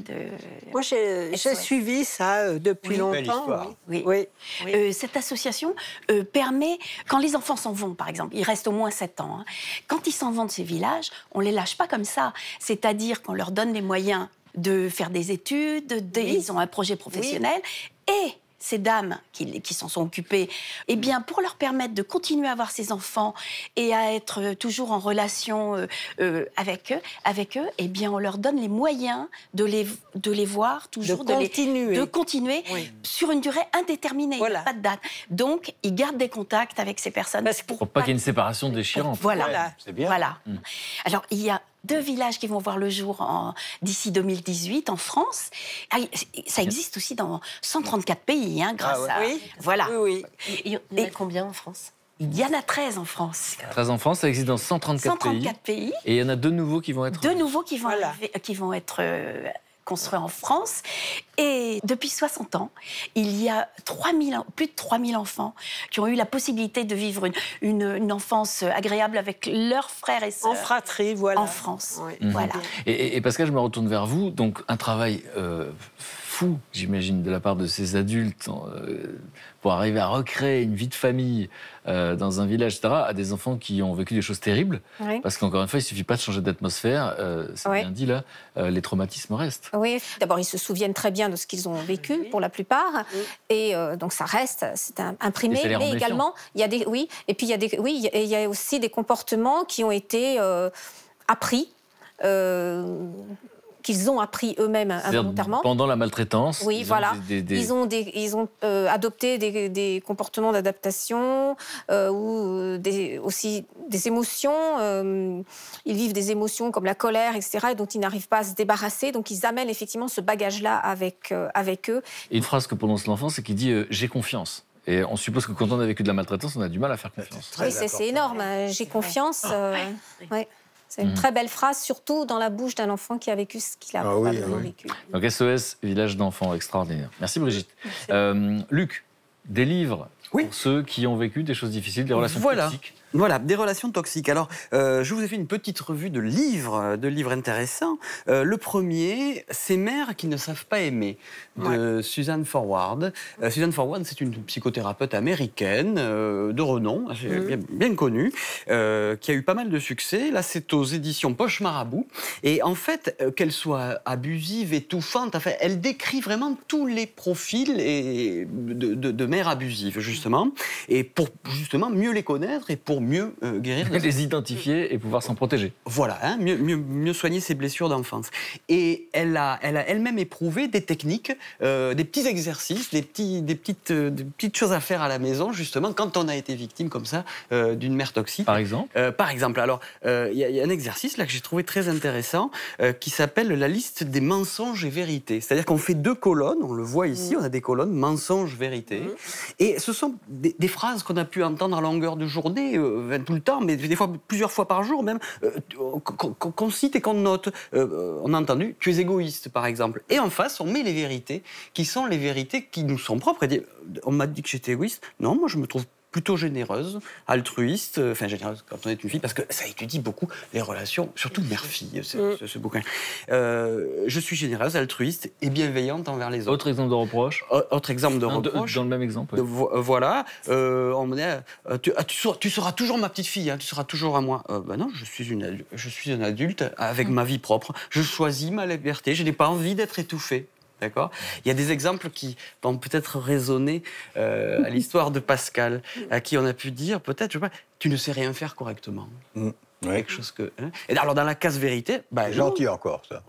Moi, j'ai suivi ça euh, depuis longtemps. Oui. oui. Euh, cette association euh, permet, quand les enfants s'en vont, par exemple, ils restent au moins 7 ans, hein, quand ils s'en vont de ces villages, on les lâche pas comme ça. C'est-à-dire qu'on leur donne les moyens de faire des études, ils ont un projet professionnel et ces dames qui, s'en sont occupées, eh bien, pour leur permettre de continuer à avoir ces enfants et à être euh, toujours en relation euh, euh, avec eux, avec eux, eh bien, on leur donne les moyens de les, de les voir toujours, de, continuer, de continuer sur une durée indéterminée, a pas de date. Donc, ils gardent des contacts avec ces personnes. pour, pas, qu'il y ait une séparation déchirante. Voilà. c'est bien. Voilà. Hmm. Alors, il y a deux villages qui vont voir le jour d'ici 2018 en France. Ah, ça existe aussi dans 134 pays, hein, ah grâce à... Oui. Voilà. Oui, oui. Il y en a combien en France il y en a 13 en France. 13 en France, ça existe dans 134, 134 pays. Et il y en a deux nouveaux qui vont être. Deux nouveaux qui vont, euh, qui vont être euh, construit en France. Et depuis 60 ans, il y a 3000, plus de 3000 enfants qui ont eu la possibilité de vivre une, une, enfance agréable avec leurs frères et sœurs. En fratrie, voilà. En France, mhm. voilà. Et, Pascal, je me retourne vers vous. Donc, un travail euh, fou, j'imagine, de la part de ces adultes. Euh, pour arriver à recréer une vie de famille euh, dans un village, etc., à des enfants qui ont vécu des choses terribles. Parce qu'encore une fois, il suffit pas de changer d'atmosphère. Euh, c'est bien dit là, euh, les traumatismes restent. Oui, d'abord, ils se souviennent très bien de ce qu'ils ont vécu pour la plupart. Et donc, ça reste, c'est imprimé. Mais également, il y a des. Oui, et puis il y a des. Oui, il y a aussi des comportements qui ont été appris qu'ils ont appris eux-mêmes involontairement. Pendant la maltraitance. Oui, ils voilà. Ont Ils ont, euh, adopté des, comportements d'adaptation euh, ou euh, des, aussi des émotions. ils vivent des émotions comme la colère, etc., et dont ils n'arrivent pas à se débarrasser. Donc ils amènent effectivement ce bagage-là avec, avec eux. une phrase que prononce l'enfant, c'est qu'il dit J'ai confiance. Et on suppose que quand on a vécu de la maltraitance, on a du mal à faire bah, confiance. Oui, c'est énorme. Hein. J'ai confiance. Ah. C'est une mhm. très belle phrase, surtout dans la bouche d'un enfant qui a vécu ce qu'il a ah probablement ah vécu. Donc SOS, village d'enfants, extraordinaire. Merci Brigitte. Euh, Luc, des livres pour ceux qui ont vécu des choses difficiles, des relations voilà. Voilà, des relations toxiques. Alors, euh, je vous ai fait une petite revue de livres, de livres intéressants. Euh, le premier, Ces mères qui ne savent pas aimer, de Suzanne Forward. Euh, Suzanne Forward, c'est une psychothérapeute américaine de renom, mhm. bien, connue, qui a eu pas mal de succès. Là, c'est aux éditions Poche Marabout. Et en fait, qu'elle soit abusive, étouffante, enfin, elle décrit vraiment tous les profils de, de mères abusives, justement. Et pour justement mieux les connaître et pour mieux euh, guérir. Les identifier et pouvoir s'en protéger. Voilà, hein, mieux, mieux, mieux, soigner ses blessures d'enfance. Et elle a, elle a elle-même éprouvé des techniques, euh, des petits exercices, des, petits, des, petites, euh, petites choses à faire à la maison, justement, quand on a été victime comme ça d'une mère toxique. Par exemple Par exemple. Alors, il y, a un exercice là que j'ai trouvé très intéressant qui s'appelle la liste des mensonges et vérités. C'est-à-dire qu'on fait deux colonnes, on le voit ici, mm. on a des colonnes mensonges, vérités. Mm. Et ce sont des, des phrases qu'on a pu entendre à longueur de journée tout le temps, mais des fois plusieurs fois par jour même, euh, euh, qu'on cite et qu'on note. Euh, on a entendu « tu es égoïste », par exemple. Et en face, on met les vérités, qui sont les vérités qui nous sont propres. on m'a dit que j'étais égoïste. Non, moi, je me trouve plutôt généreuse, altruiste, euh, enfin généreuse quand on est une fille, parce que ça étudie beaucoup les relations, surtout mère-fille, mm. ce, ce, bouquin. Euh, je suis généreuse, altruiste et bienveillante envers les autres. Autre exemple de reproche Autre exemple de reproche. Dans le même exemple. Euh, voilà, on me ah, tu, seras, toujours ma petite fille, hein, tu seras toujours à moi. ben non, je suis, une, je suis un adulte avec ma vie propre, je choisis ma liberté, je n'ai pas envie d'être étouffée il y a des exemples qui vont peut-être résonner euh, à l'histoire de Pascal, à qui on a pu dire peut-être, je sais pas, tu ne sais rien faire correctement. Mm. Quelque chose que. Hein. Et alors, dans la case vérité. Bah, c'est gentil encore, ça.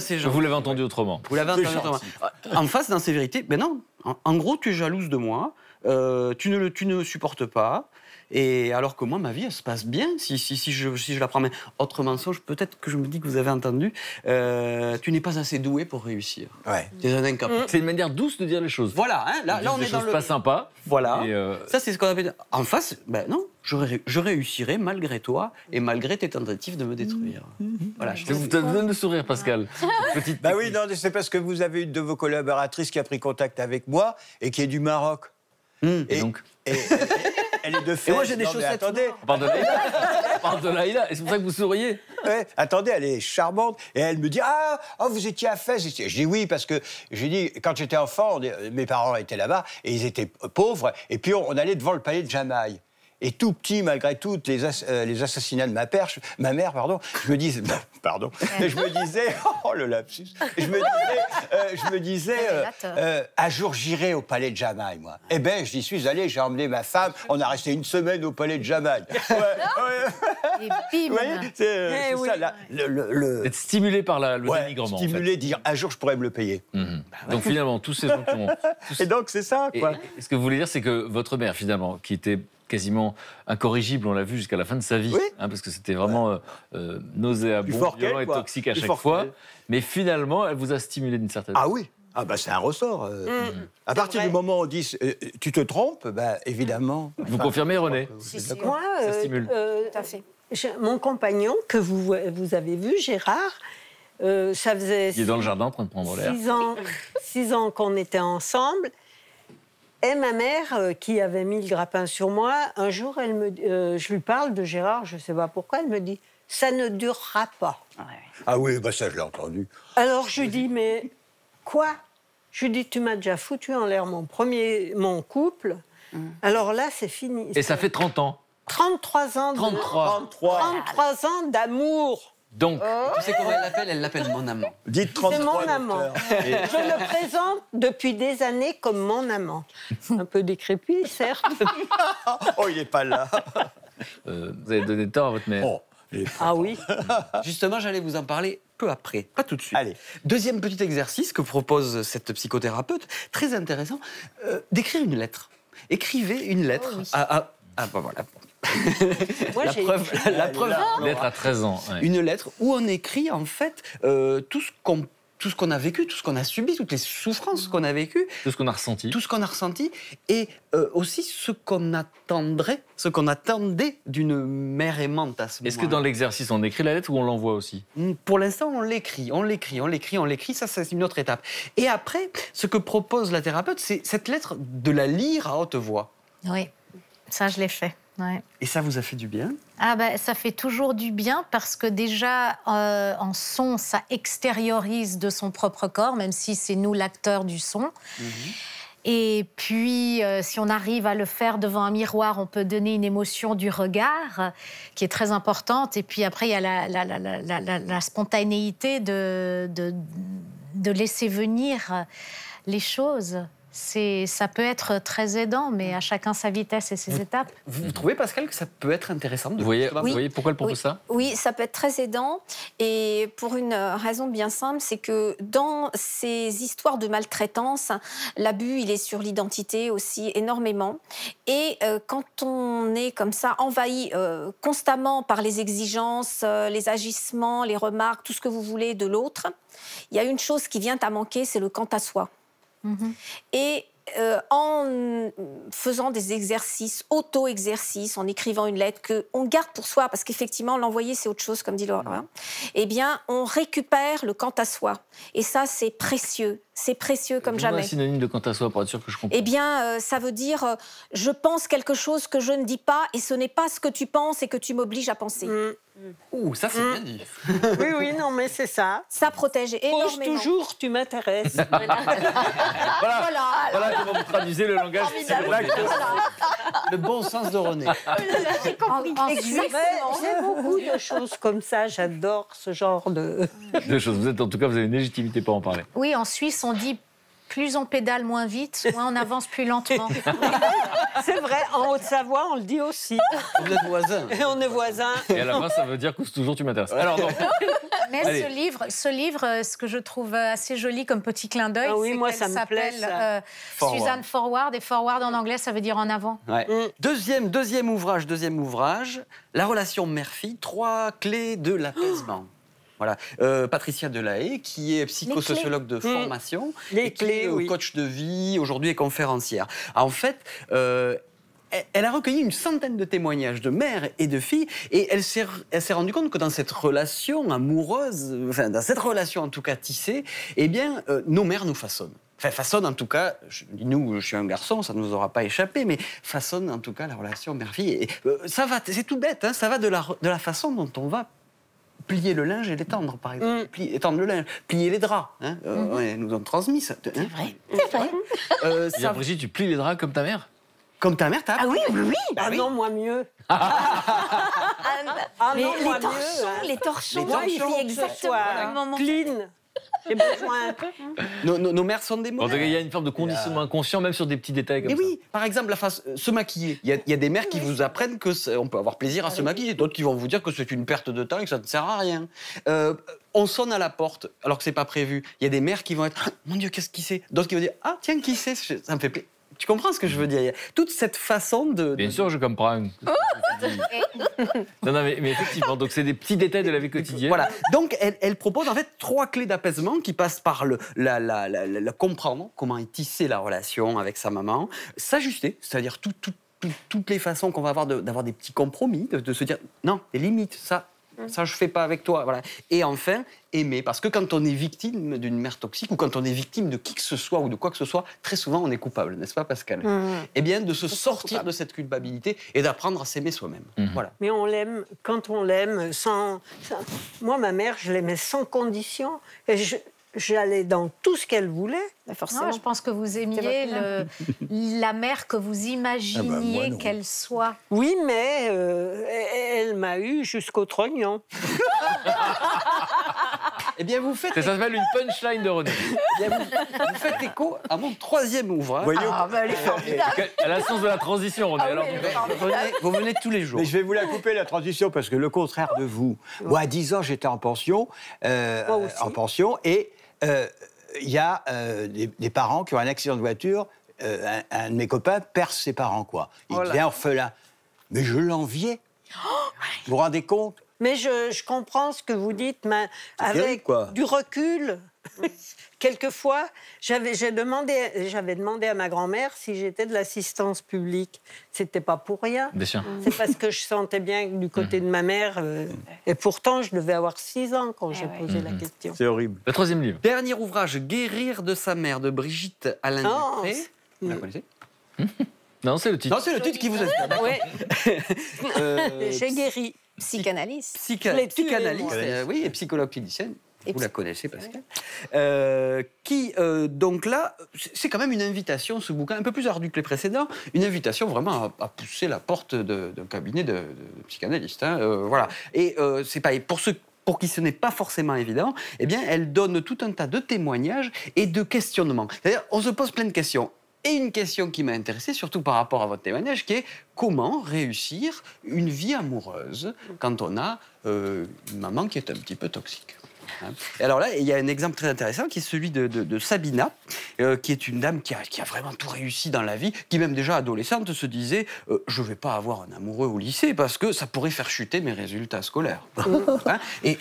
c'est Vous l'avez entendu autrement. Vous l'avez entendu euh, En face, dans ces vérités, ben non. En, gros, tu es jalouse de moi, euh, tu, ne le, tu ne supportes pas, et alors que moi, ma vie, elle se passe bien si, si, si, je, si je la prends. Mais autre mensonge, peut-être que je me dis que vous avez entendu, euh, tu n'es pas assez doué pour réussir. Ouais. Tu un C'est une manière douce de dire les choses. Voilà, hein, là, là, on, est dans le. pas sympa. Voilà. Euh, ça, c'est ce qu'on appelle. En face, ben non, je, réussirai malgré toi et malgré tes tentatives de me détruire. Voilà. Je vous donne de sourire, Pascal. Petite... Bah oui, non, c'est parce que vous avez une de vos collaboratrices qui a pris contact avec moi et qui est du Maroc. Hmm. Et, et, donc et, elle est de fait. Et moi, j'ai des choses attendez. C'est pour ça que vous souriez. Attendez, elle est charmante. Et elle me dit Ah, oh, vous étiez à Fès. Je dis Oui, parce que j'ai dit, quand j'étais enfant, mes parents étaient là-bas et ils étaient pauvres. Et puis, on allait devant le palais de Jamaï et tout petit, malgré toutes les, euh, les assassinats de ma, perche, ma mère, pardon, je me disais, pardon pardon, je me disais, oh le lapsus, je me disais, euh, je me disais euh, un jour j'irai au palais de Jamaï, moi. Eh ben, j'y suis allé, j'ai emmené ma femme, on a resté une semaine au palais de Jamaï. Ouais, Et eh c'est ça, là, le, le, Être stimulé par la, le dénigrement. Stimulé, dire, un jour je pourrais me le payer. Mhm. Bah donc finalement, tous ces gens Et donc c'est ça, quoi. ce que vous voulez dire, c'est que votre mère, finalement, qui était quasiment incorrigible, on l'a vu jusqu'à la fin de sa vie, hein, parce que c'était vraiment euh, euh, nauséabond, violent et toxique à chaque fois. Mais finalement, elle vous a stimulé d'une certaine ah façon. Ah oui, ah bah c'est un ressort. Euh. Mm. Mm. à partir du moment où on dit tu te trompes, bah évidemment. Vous confirmez René Moi, ça stimule. mon compagnon que vous avez vu Gérard, ça faisait. Il est dans le jardin en train de prendre l'air. Six ans, six ans qu'on était ensemble et ma mère, euh, qui avait mis le grappin sur moi, un jour, elle me, euh, je lui parle de Gérard, je ne sais pas pourquoi, elle me dit Ça ne durera pas. Ah oui, bah ça, je l'ai entendu. Alors je lui dis Mais quoi Je lui dis Tu m'as déjà foutu en l'air mon premier mon couple. Mm. Alors là, c'est fini. Et ça fait 30 ans 33 ans 33. 33 ans d'amour donc, oh. tu sais comment elle l'appelle Elle l'appelle mon amant. Dites C'est mon amant. Je le présente depuis des années comme mon amant. Un peu décrépit, certes. oh, il n'est pas là. Euh, vous avez donné tort à votre mère. Oh, ah oui Justement, j'allais vous en parler peu après, pas tout de suite. Allez. Deuxième petit exercice que propose cette psychothérapeute, très intéressant, euh, d'écrire une lettre. Écrivez une lettre oh à, Ah, voilà la, preuve, la, lettre à 13 ans. Une lettre où on écrit en fait euh, tout ce qu'on tout ce qu'on a vécu, tout ce qu'on a subi, toutes les souffrances qu'on a vécues. Tout ce qu'on a ressenti. Tout ce qu'on a ressenti. Et euh, aussi ce qu'on attendrait, ce qu'on attendait d'une mère aimante à ce moment Est-ce que dans l'exercice, on écrit la lettre ou on l'envoie aussi hmm, Pour l'instant, on l'écrit, on l'écrit, on l'écrit, on l'écrit. Ça, c'est une autre étape. Et après, ce que propose la thérapeute, c'est cette lettre de la lire à haute voix. Oui, ça, je l'ai fait. Et ça vous a fait du bien Ah ben, ça fait toujours du bien parce que déjà euh, en son, ça extériorise de son propre corps, même si c'est nous l'acteur du son. Mhm. Et puis, euh, si on arrive à le faire devant un miroir, on peut donner une émotion du regard euh, qui est très importante. Et puis après, il y a la, spontanéité de, laisser venir les choses ça peut être très aidant, mais mm. à chacun sa vitesse et ses étapes. Vous trouvez, Pascal, que ça peut être intéressant de vous voyez, pourquoi elle propose ça Oui, ça peut être très aidant, et pour une raison bien simple, c'est que dans ces histoires de maltraitance, l'abus, il est sur l'identité aussi énormément, et euh, quand on est comme ça envahi euh, constamment par les exigences, euh, les agissements, les remarques, tout ce que vous voulez de l'autre, il y a une chose qui vient à manquer, c'est le quant à soi. Mhm. Et euh, en faisant des exercices, auto-exercices, en écrivant une lettre que on garde pour soi, parce qu'effectivement l'envoyer c'est autre chose, comme dit Laura. Hein. Eh bien, on récupère le quant à soi, et ça c'est précieux c'est précieux comme jamais. un synonyme de quant à soi pour être sûr que je comprends. Eh bien, euh, ça veut dire euh, je pense quelque chose que je ne dis pas et ce n'est pas ce que tu penses et que tu m'obliges à penser. Mm. Mm. Ouh, ça c'est mm. bien dit. oui, oui, non, mais c'est ça. Ça protège énormément. toujours, tu m'intéresses. voilà. Voilà. comment vous traduisez le langage. Voilà. Le bon sens de René. J'ai compris. J'ai beaucoup de choses comme ça. J'adore ce genre de... de choses. Vous êtes, en tout cas, vous avez une légitimité pour en parler. Oui, en Suisse, on dit plus on pédale moins vite, moins on avance plus lentement. c'est vrai, en Haute-Savoie, on le dit aussi. On est voisins. Et on est voisins. Et à la fin, ça veut dire que toujours tu m'intéresses. Alors Mais ce livre, ce livre, euh, ce que je trouve euh, assez joli comme petit clin d'œil, ah oui, c'est qu'elle s'appelle euh, Suzanne Forward. Et Forward en anglais, ça veut dire en avant. Mm. Deuxième, deuxième ouvrage, deuxième ouvrage, la relation mère-fille, trois clés de l'apaisement. Voilà. Euh, Patricia Delahaye, qui est psychosociologue de mmh. formation, et coach de vie, aujourd'hui est conférencière. Ah, en fait, euh, elle a recueilli une centaine de témoignages de mères et de filles, et elle s'est, rendue compte que dans cette relation amoureuse, enfin, dans cette relation en tout cas tissée, eh bien, euh, nos mères nous façonnent. Enfin, façonnent en tout cas, nous, je suis un garçon, ça ne nous aura pas échappé, mais façonnent en tout cas la relation mère-fille. Et, ça va, c'est tout bête, hein, ça va de la façon dont on va plier le linge et l'étendre, par exemple. Mm. étendre le linge, plier les draps. Hein euh, mm-hmm. ouais, nous ont transmis ça. Hein c'est vrai, c'est vrai. Euh, eh ça... Brigitte, tu plies les draps comme ta mère comme ta mère, t'as Ah oui, oui, oui. Ah, ah non, moi mieux. ah, non, ah, ah les, moi torchons, hein. les torchons, les torchons, Clean besoin. Nos, nos, nos, mères sont des mères. il y a une forme de conditionnement inconscient, même sur des petits détails comme mais ça. oui, par exemple, la face, euh, se maquiller. Il y, y, a des mères qui vous apprennent que on peut avoir plaisir à se maquiller, d'autres qui vont vous dire que c'est une perte de temps et que ça ne sert à rien. Euh, on sonne à la porte alors que c'est pas prévu. Il y a des mères qui vont être ah, mon Dieu, qu'est-ce qui c'est D'autres qui vont dire ah tiens qui c'est Ça me fait plaisir. Tu comprends ce que je veux dire Toute cette façon de. Bien sûr, je comprends. Oh! non, non, mais, effectivement, donc c'est des petits détails de la vie quotidienne. Voilà. Donc elle, elle propose en fait trois clés d'apaisement qui passent par le, la, la, la, comprendre comment est tissée la relation avec sa maman, s'ajuster, c'est-à-dire toutes les façons qu'on va avoir d'avoir des petits compromis, de, se dire non, les limites, ça, Hein. Ça, je fais pas avec toi. Voilà. Et enfin, aimer. Parce que quand on est victime d'une mère toxique ou quand on est victime de qui que ce soit ou de quoi que ce soit, très souvent, on est coupable, n'est-ce pas, Pascal mmh. Eh bien, de se sortir de cette culpabilité et d'apprendre à s'aimer soi-même. Mmh. Voilà. Mais on l'aime quand on l'aime, sans... Moi, ma mère, je l'aimais sans condition. Et j'allais dans tout ce qu'elle voulait. Bah, forcément. Non, je pense que vous aimiez le, la mère que vous ah bah, imaginiez qu'elle soit. Oui, mais euh, elle m'a eu jusqu'au trognon. Et eh bien, vous faites. Ça s'appelle une punchline de René. Eh vous, faites écho à mon troisième ouvrage. Ah, bah, elle est Elle a sens de la transition, René. Ah alors, vous, venez, tous les jours. Mais je vais vous la couper, la transition, parce que le contraire de vous. Moi, à 10 ans, j'étais en pension. Euh, moi aussi. En pension, et il euh, y a euh, des, parents qui ont un accident de voiture, euh, un, de mes copains perd ses parents, quoi. Il oh devient orphelin. Mais je l'enviais. Oh, vous vous rendez compte Mais je, comprends ce que vous dites, mais avec du recul. Quelquefois, j'avais demandé, demandé à ma grand-mère si j'étais de l'assistance publique. C'était pas pour rien. Mmh. C'est parce que je sentais bien du côté mmh. de ma mère, euh, et pourtant, je devais avoir 6 ans quand j'ai eh posé la mmh. question. C'est horrible. Le troisième livre. Dernier ouvrage, Guérir de sa mère, de Brigitte Alain Non, Vous la connaissez Non, c'est le titre. Non, c'est le titre qui vous a dit. Euh, j'ai guéri. Psychanalyste. Psychanalyste, euh, oui, et psychologue clinicienne. Vous la connaissez, Pascal. Euh, qui, euh, donc là, c'est quand même une invitation, ce bouquin, un peu plus ardu que les précédents, une invitation vraiment à, pousser la porte d'un cabinet de, de, psychanalyste. Hein, euh, voilà. Et euh, c'est pas pour ceux pour qui ce n'est pas forcément évident, eh bien, elle donne tout un tas de témoignages et de questionnements. C'est-à-dire, on se pose plein de questions. Et une question qui m'a intéressée, surtout par rapport à votre témoignage, qui est comment réussir une vie amoureuse quand on a une maman qui est un petit peu toxique Hein. alors là, il y a un exemple très intéressant qui est celui de, Sabina, euh, qui est une dame qui a, vraiment tout réussi dans la vie, qui même déjà adolescente se disait euh, je ne vais pas avoir un amoureux au lycée parce que ça pourrait faire chuter mes résultats scolaires. Hein et,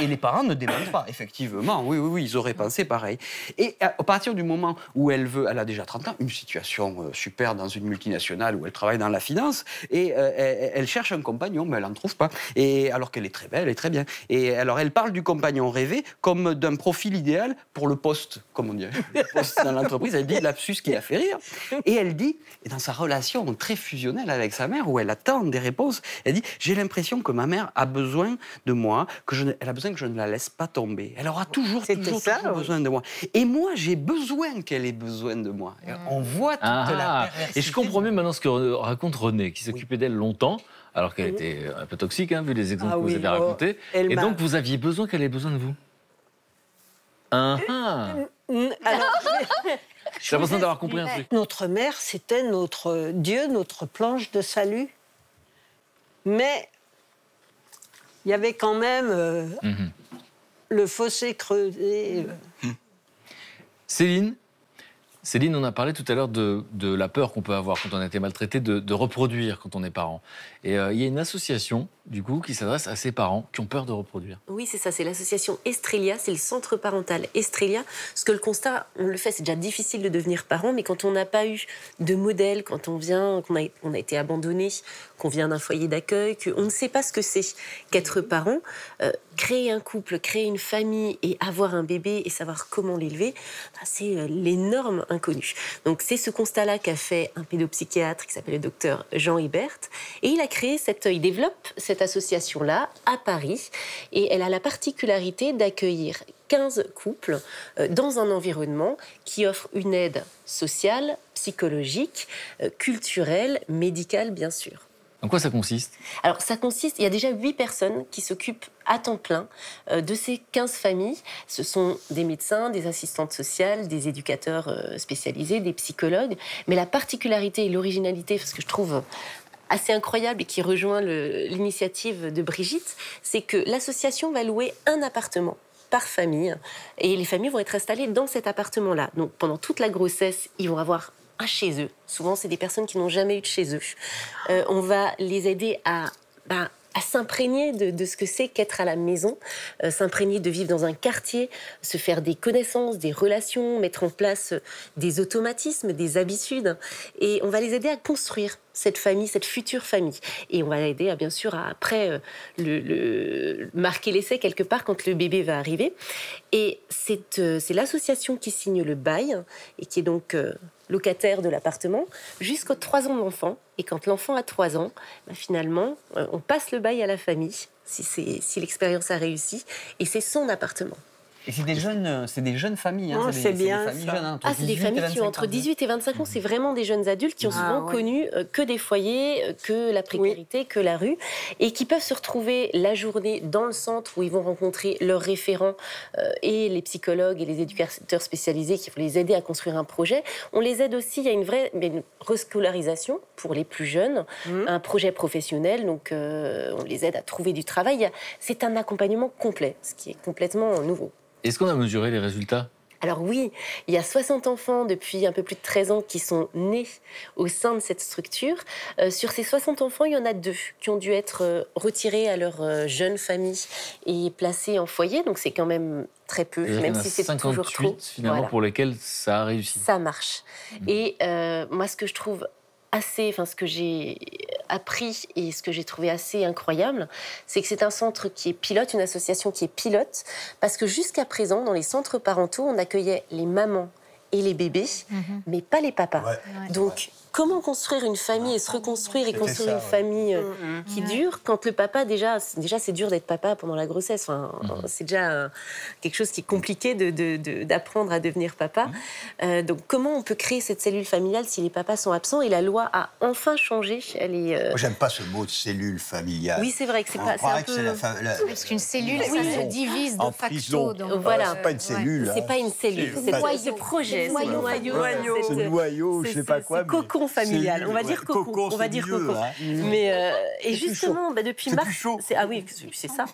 et, les parents ne démentent pas, effectivement. Oui, oui, oui, ils auraient pensé pareil. Et à, partir du moment où elle veut, elle a déjà 30 ans, une situation euh, super dans une multinationale où elle travaille dans la finance, et elle, cherche un compagnon, mais elle n'en trouve pas. Et alors qu'elle est très belle et très bien. Et alors elle parle du compagnon rêver comme d'un profil idéal pour le poste, comme on dit, le poste dans l'entreprise. Elle dit lapsus qui a fait rire. Et elle dit, dans sa relation très fusionnelle avec sa mère, où elle attend des réponses, elle dit J'ai l'impression que ma mère a besoin de moi, que je, elle a besoin que je ne la laisse pas tomber. Elle aura toujours, besoin de moi. Et moi, j'ai besoin qu'elle ait besoin de moi. On voit toute la perversité. Ah, ah. Et je comprends mieux maintenant ce que raconte René, qui s'occupait d'elle longtemps alors qu'elle était euh, un peu toxique, hein, vu les exemples ah que vous avez oh, racontés. et donc, vous aviez besoin qu'elle ait besoin de vous. Ah ah J'ai l'impression d'avoir compris un truc. Notre mère, c'était notre Dieu, notre planche de salut. Mais il y avait quand même euh, mhm. le fossé creusé. Euh. Céline, Céline, on a parlé tout à l'heure de, la peur qu'on peut avoir quand on a été maltraité de, reproduire quand on est parent. Et euh, il y a une association du coup, qui s'adresse à ces parents qui ont peur de reproduire. Oui, c'est ça, c'est l'association Estrelia, c'est le centre parental Estrelia. Ce que le constat, on le fait, c'est déjà difficile de devenir parent, mais quand on n'a pas eu de modèle, quand on vient, qu'on a, on a été abandonné, qu'on vient d'un foyer d'accueil, qu'on ne sait pas ce que c'est qu'être parent, euh, créer un couple, créer une famille et avoir un bébé et savoir comment l'élever, bah, c'est euh, l'énorme inconnu. Donc c'est ce constat-là qu'a fait un pédopsychiatre qui s'appelle le docteur Jean hubert et il a créé cette, il développe cette association-là à Paris et elle a la particularité d'accueillir 15 couples euh, dans un environnement qui offre une aide sociale, psychologique, euh, culturelle, médicale bien sûr. En quoi ça consiste Alors ça consiste, il y a déjà 8 personnes qui s'occupent à temps plein euh, de ces 15 familles. Ce sont des médecins, des assistantes sociales, des éducateurs spécialisés, des psychologues. Mais la particularité et l'originalité, parce que je trouve assez incroyable et qui rejoint l'initiative de Brigitte, c'est que l'association va louer un appartement par famille et les familles vont être installées dans cet appartement-là. Donc pendant toute la grossesse, ils vont avoir un chez eux. Souvent, c'est des personnes qui n'ont jamais eu de chez eux. Euh, on va les aider à ben, à s'imprégner de, ce que c'est qu'être à la maison, euh, s'imprégner de vivre dans un quartier, se faire des connaissances, des relations, mettre en place euh, des automatismes, des habitudes. Et on va les aider à construire cette famille, cette future famille. Et on va l'aider, à, bien sûr, après euh, le, marquer l'essai quelque part quand le bébé va arriver. Et c'est l'association qui signe le bail et qui est donc locataire de l'appartement, jusqu'aux 3 ans de l'enfant. Et quand l'enfant a 3 ans, bah, finalement, euh, on passe le bail à la famille, si l'expérience a réussi, et c'est son appartement. Et c'est des jeunes, euh, c'est des jeunes familles. Hein, ah, c'est des, bien. Des familles hein, ah, c'est des familles qui ont entre 18 et 25 ans. C'est vraiment des jeunes adultes qui ont ah, souvent connu euh, que des foyers, euh, que la précarité, que la rue, et qui peuvent se retrouver la journée dans le centre où ils vont rencontrer leurs référents et les psychologues et les éducateurs spécialisés qui vont les aider à construire un projet. On les aide aussi. à une vraie rescolarisation pour les plus jeunes, mmh. un projet professionnel. Donc, on les aide à trouver du travail. C'est un accompagnement complet, ce qui est complètement nouveau. Est-ce qu'on a mesuré les résultats alors oui, il y a 60 enfants depuis un peu plus de 13 ans qui sont nés au sein de cette structure. Euh, sur ces 60 enfants, il y en a deux qui ont dû être euh, retirés à leur euh, jeune famille et placés en foyer. Donc c'est quand même très peu, même si c'est toujours trop. finalement pour lesquels ça a réussi. Ça marche. Mmh. Et moi, ce que je trouve enfin ce que j'ai appris et ce que j'ai trouvé assez incroyable, c'est que c'est un centre qui est pilote, une association qui est pilote, parce que jusqu'à présent, dans les centres parentaux, on accueillait les mamans et les bébés, mhm. mais pas les papas. Donc, comment construire une famille et se reconstruire et construire une famille euh, mm, mm, mm. qui dure quand le papa déjà déjà c'est dur d'être papa pendant la grossesse enfin, mm-hmm. c'est déjà quelque chose qui est compliqué d'apprendre de, de, à devenir papa mm-hmm. euh, donc comment on peut créer cette cellule familiale si les papas sont absents et la loi a enfin changé elle est euh, moi j'aime pas ce mot de cellule familiale oui c'est vrai que c'est pas c'est un peu... la parce qu'une cellule ça se divise de en facto donc voilà c'est pas une cellule c'est hein. pas une cellule c'est ce projet c'est le noyau je sais pas quoi familial. on va dire coco, on va dire coco, hein. mmh. Mais euh, et justement, bah, depuis mars, ah oui, c'est ça.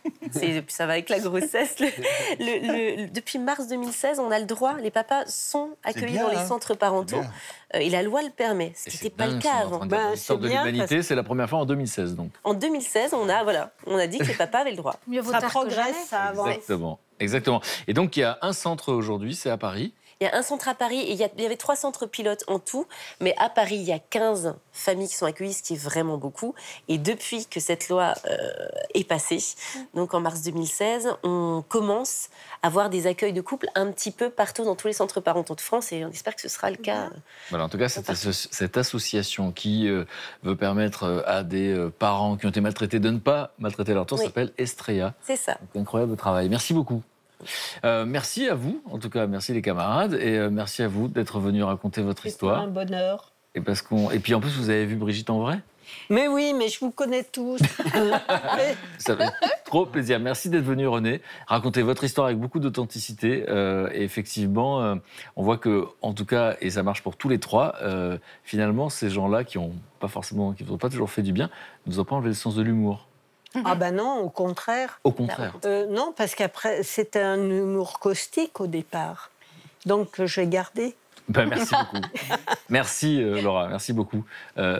ça va avec la grossesse. depuis mars 2016, on a le droit. Les papas sont accueillis dans les hein. centres parentaux. Euh, et la loi le permet, ce qui n'était pas le cas avant. de bah, l'humanité, c'est la première fois en 2016. Donc. En 2016, on a, voilà, on a dit que les papas avaient le droit. ça progresse, Exactement. Exactement. Et donc, il y a un centre aujourd'hui, c'est à Paris. Il y a un centre à Paris et il y, avait trois centres pilotes en tout. Mais à Paris, il y a 15 familles qui sont accueillies, ce qui est vraiment beaucoup. Et depuis que cette loi euh, est passée, donc en mars 2016, on commence à avoir des accueils de couples un petit peu partout dans tous les centres parentaux de France. Et on espère que ce sera le cas. Euh, en tout cas, cette, cette association qui euh, veut permettre à des parents qui ont été maltraités de ne pas maltraiter leur tour s'appelle Estrella. C'est ça. incroyable travail. Merci beaucoup. Euh, merci à vous, en tout cas, merci les camarades, et euh, merci à vous d'être venu raconter votre histoire. c'est un bonheur. Et, parce qu'on... et puis en plus, vous avez vu Brigitte en vrai mais oui, mais je vous connais tous. Ça fait trop plaisir. Merci d'être venu, René. raconter votre histoire avec beaucoup d'authenticité. Euh, et effectivement, on voit que, en tout cas, et ça marche pour tous les trois, finalement, ces gens-là qui ont pas forcément, qui ont pas toujours fait du bien, nous ont pas enlevé le sens de l'humour. Ah ben non, au contraire. Au contraire. Euh, non, parce qu'après, c'est un humour caustique au départ. Donc euh, j'ai gardé. Ben, merci beaucoup. merci euh, Laura, merci beaucoup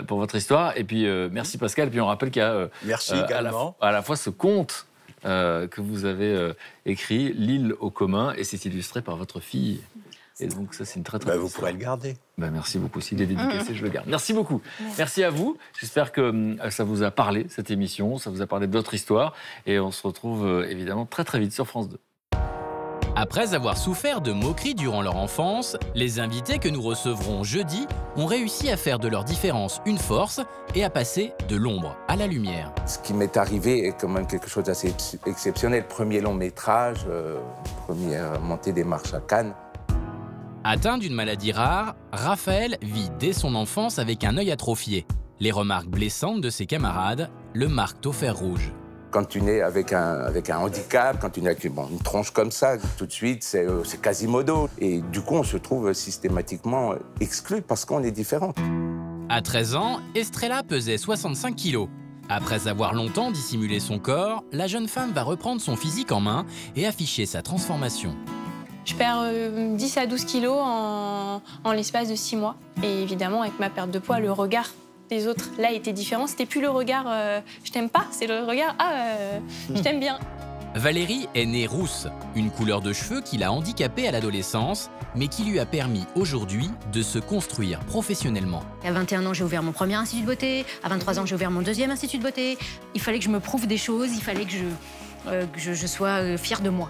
pour votre histoire. Et puis merci Pascal. Et puis on rappelle qu'il y a à, à la fois ce conte que vous avez écrit, L'île au commun, et c'est illustré par votre fille donc ça, c'est une très très. Bah, vous pourrez le garder. Bah, merci beaucoup. S'il est dédicacé, je le garde. Merci beaucoup. Merci, à vous. J'espère que hum, ça vous a parlé cette émission, ça vous a parlé de d'autres histoires, et on se retrouve euh, évidemment très très vite sur France 2. Après avoir souffert de moqueries durant leur enfance, les invités que nous recevrons jeudi ont réussi à faire de leur différence une force et à passer de l'ombre à la lumière. Ce qui m'est arrivé est quand même quelque chose d'assez exceptionnel. Premier long métrage, euh, première montée des marches à Cannes. Atteint d'une maladie rare, Raphaël vit dès son enfance avec un œil atrophié. Les remarques blessantes de ses camarades le marquent au fer rouge. Quand tu nais avec un, avec un handicap, quand tu nais avec une tronche comme ça, tout de suite, euh, c'est quasimodo. Et du coup, on se trouve systématiquement exclu parce qu'on est différent. À 13 ans, Estrella pesait 65 kilos. Après avoir longtemps dissimulé son corps, la jeune femme va reprendre son physique en main et afficher sa transformation. Je perds 10 euh, à 12 kilos en, l'espace de 6 mois. Et évidemment, avec ma perte de poids, le regard des autres là était différent. C'était plus le regard euh, je t'aime pas, c'est le regard ah, euh, je hmm. t'aime bien. Valérie est née rousse, une couleur de cheveux qui l'a handicapée à l'adolescence, mais qui lui a permis aujourd'hui de se construire professionnellement. À 21 ans, j'ai ouvert mon premier institut de beauté. À 23 ans, j'ai ouvert mon deuxième institut de beauté. Il fallait que je me prouve des choses, il fallait que je, je sois fière de moi.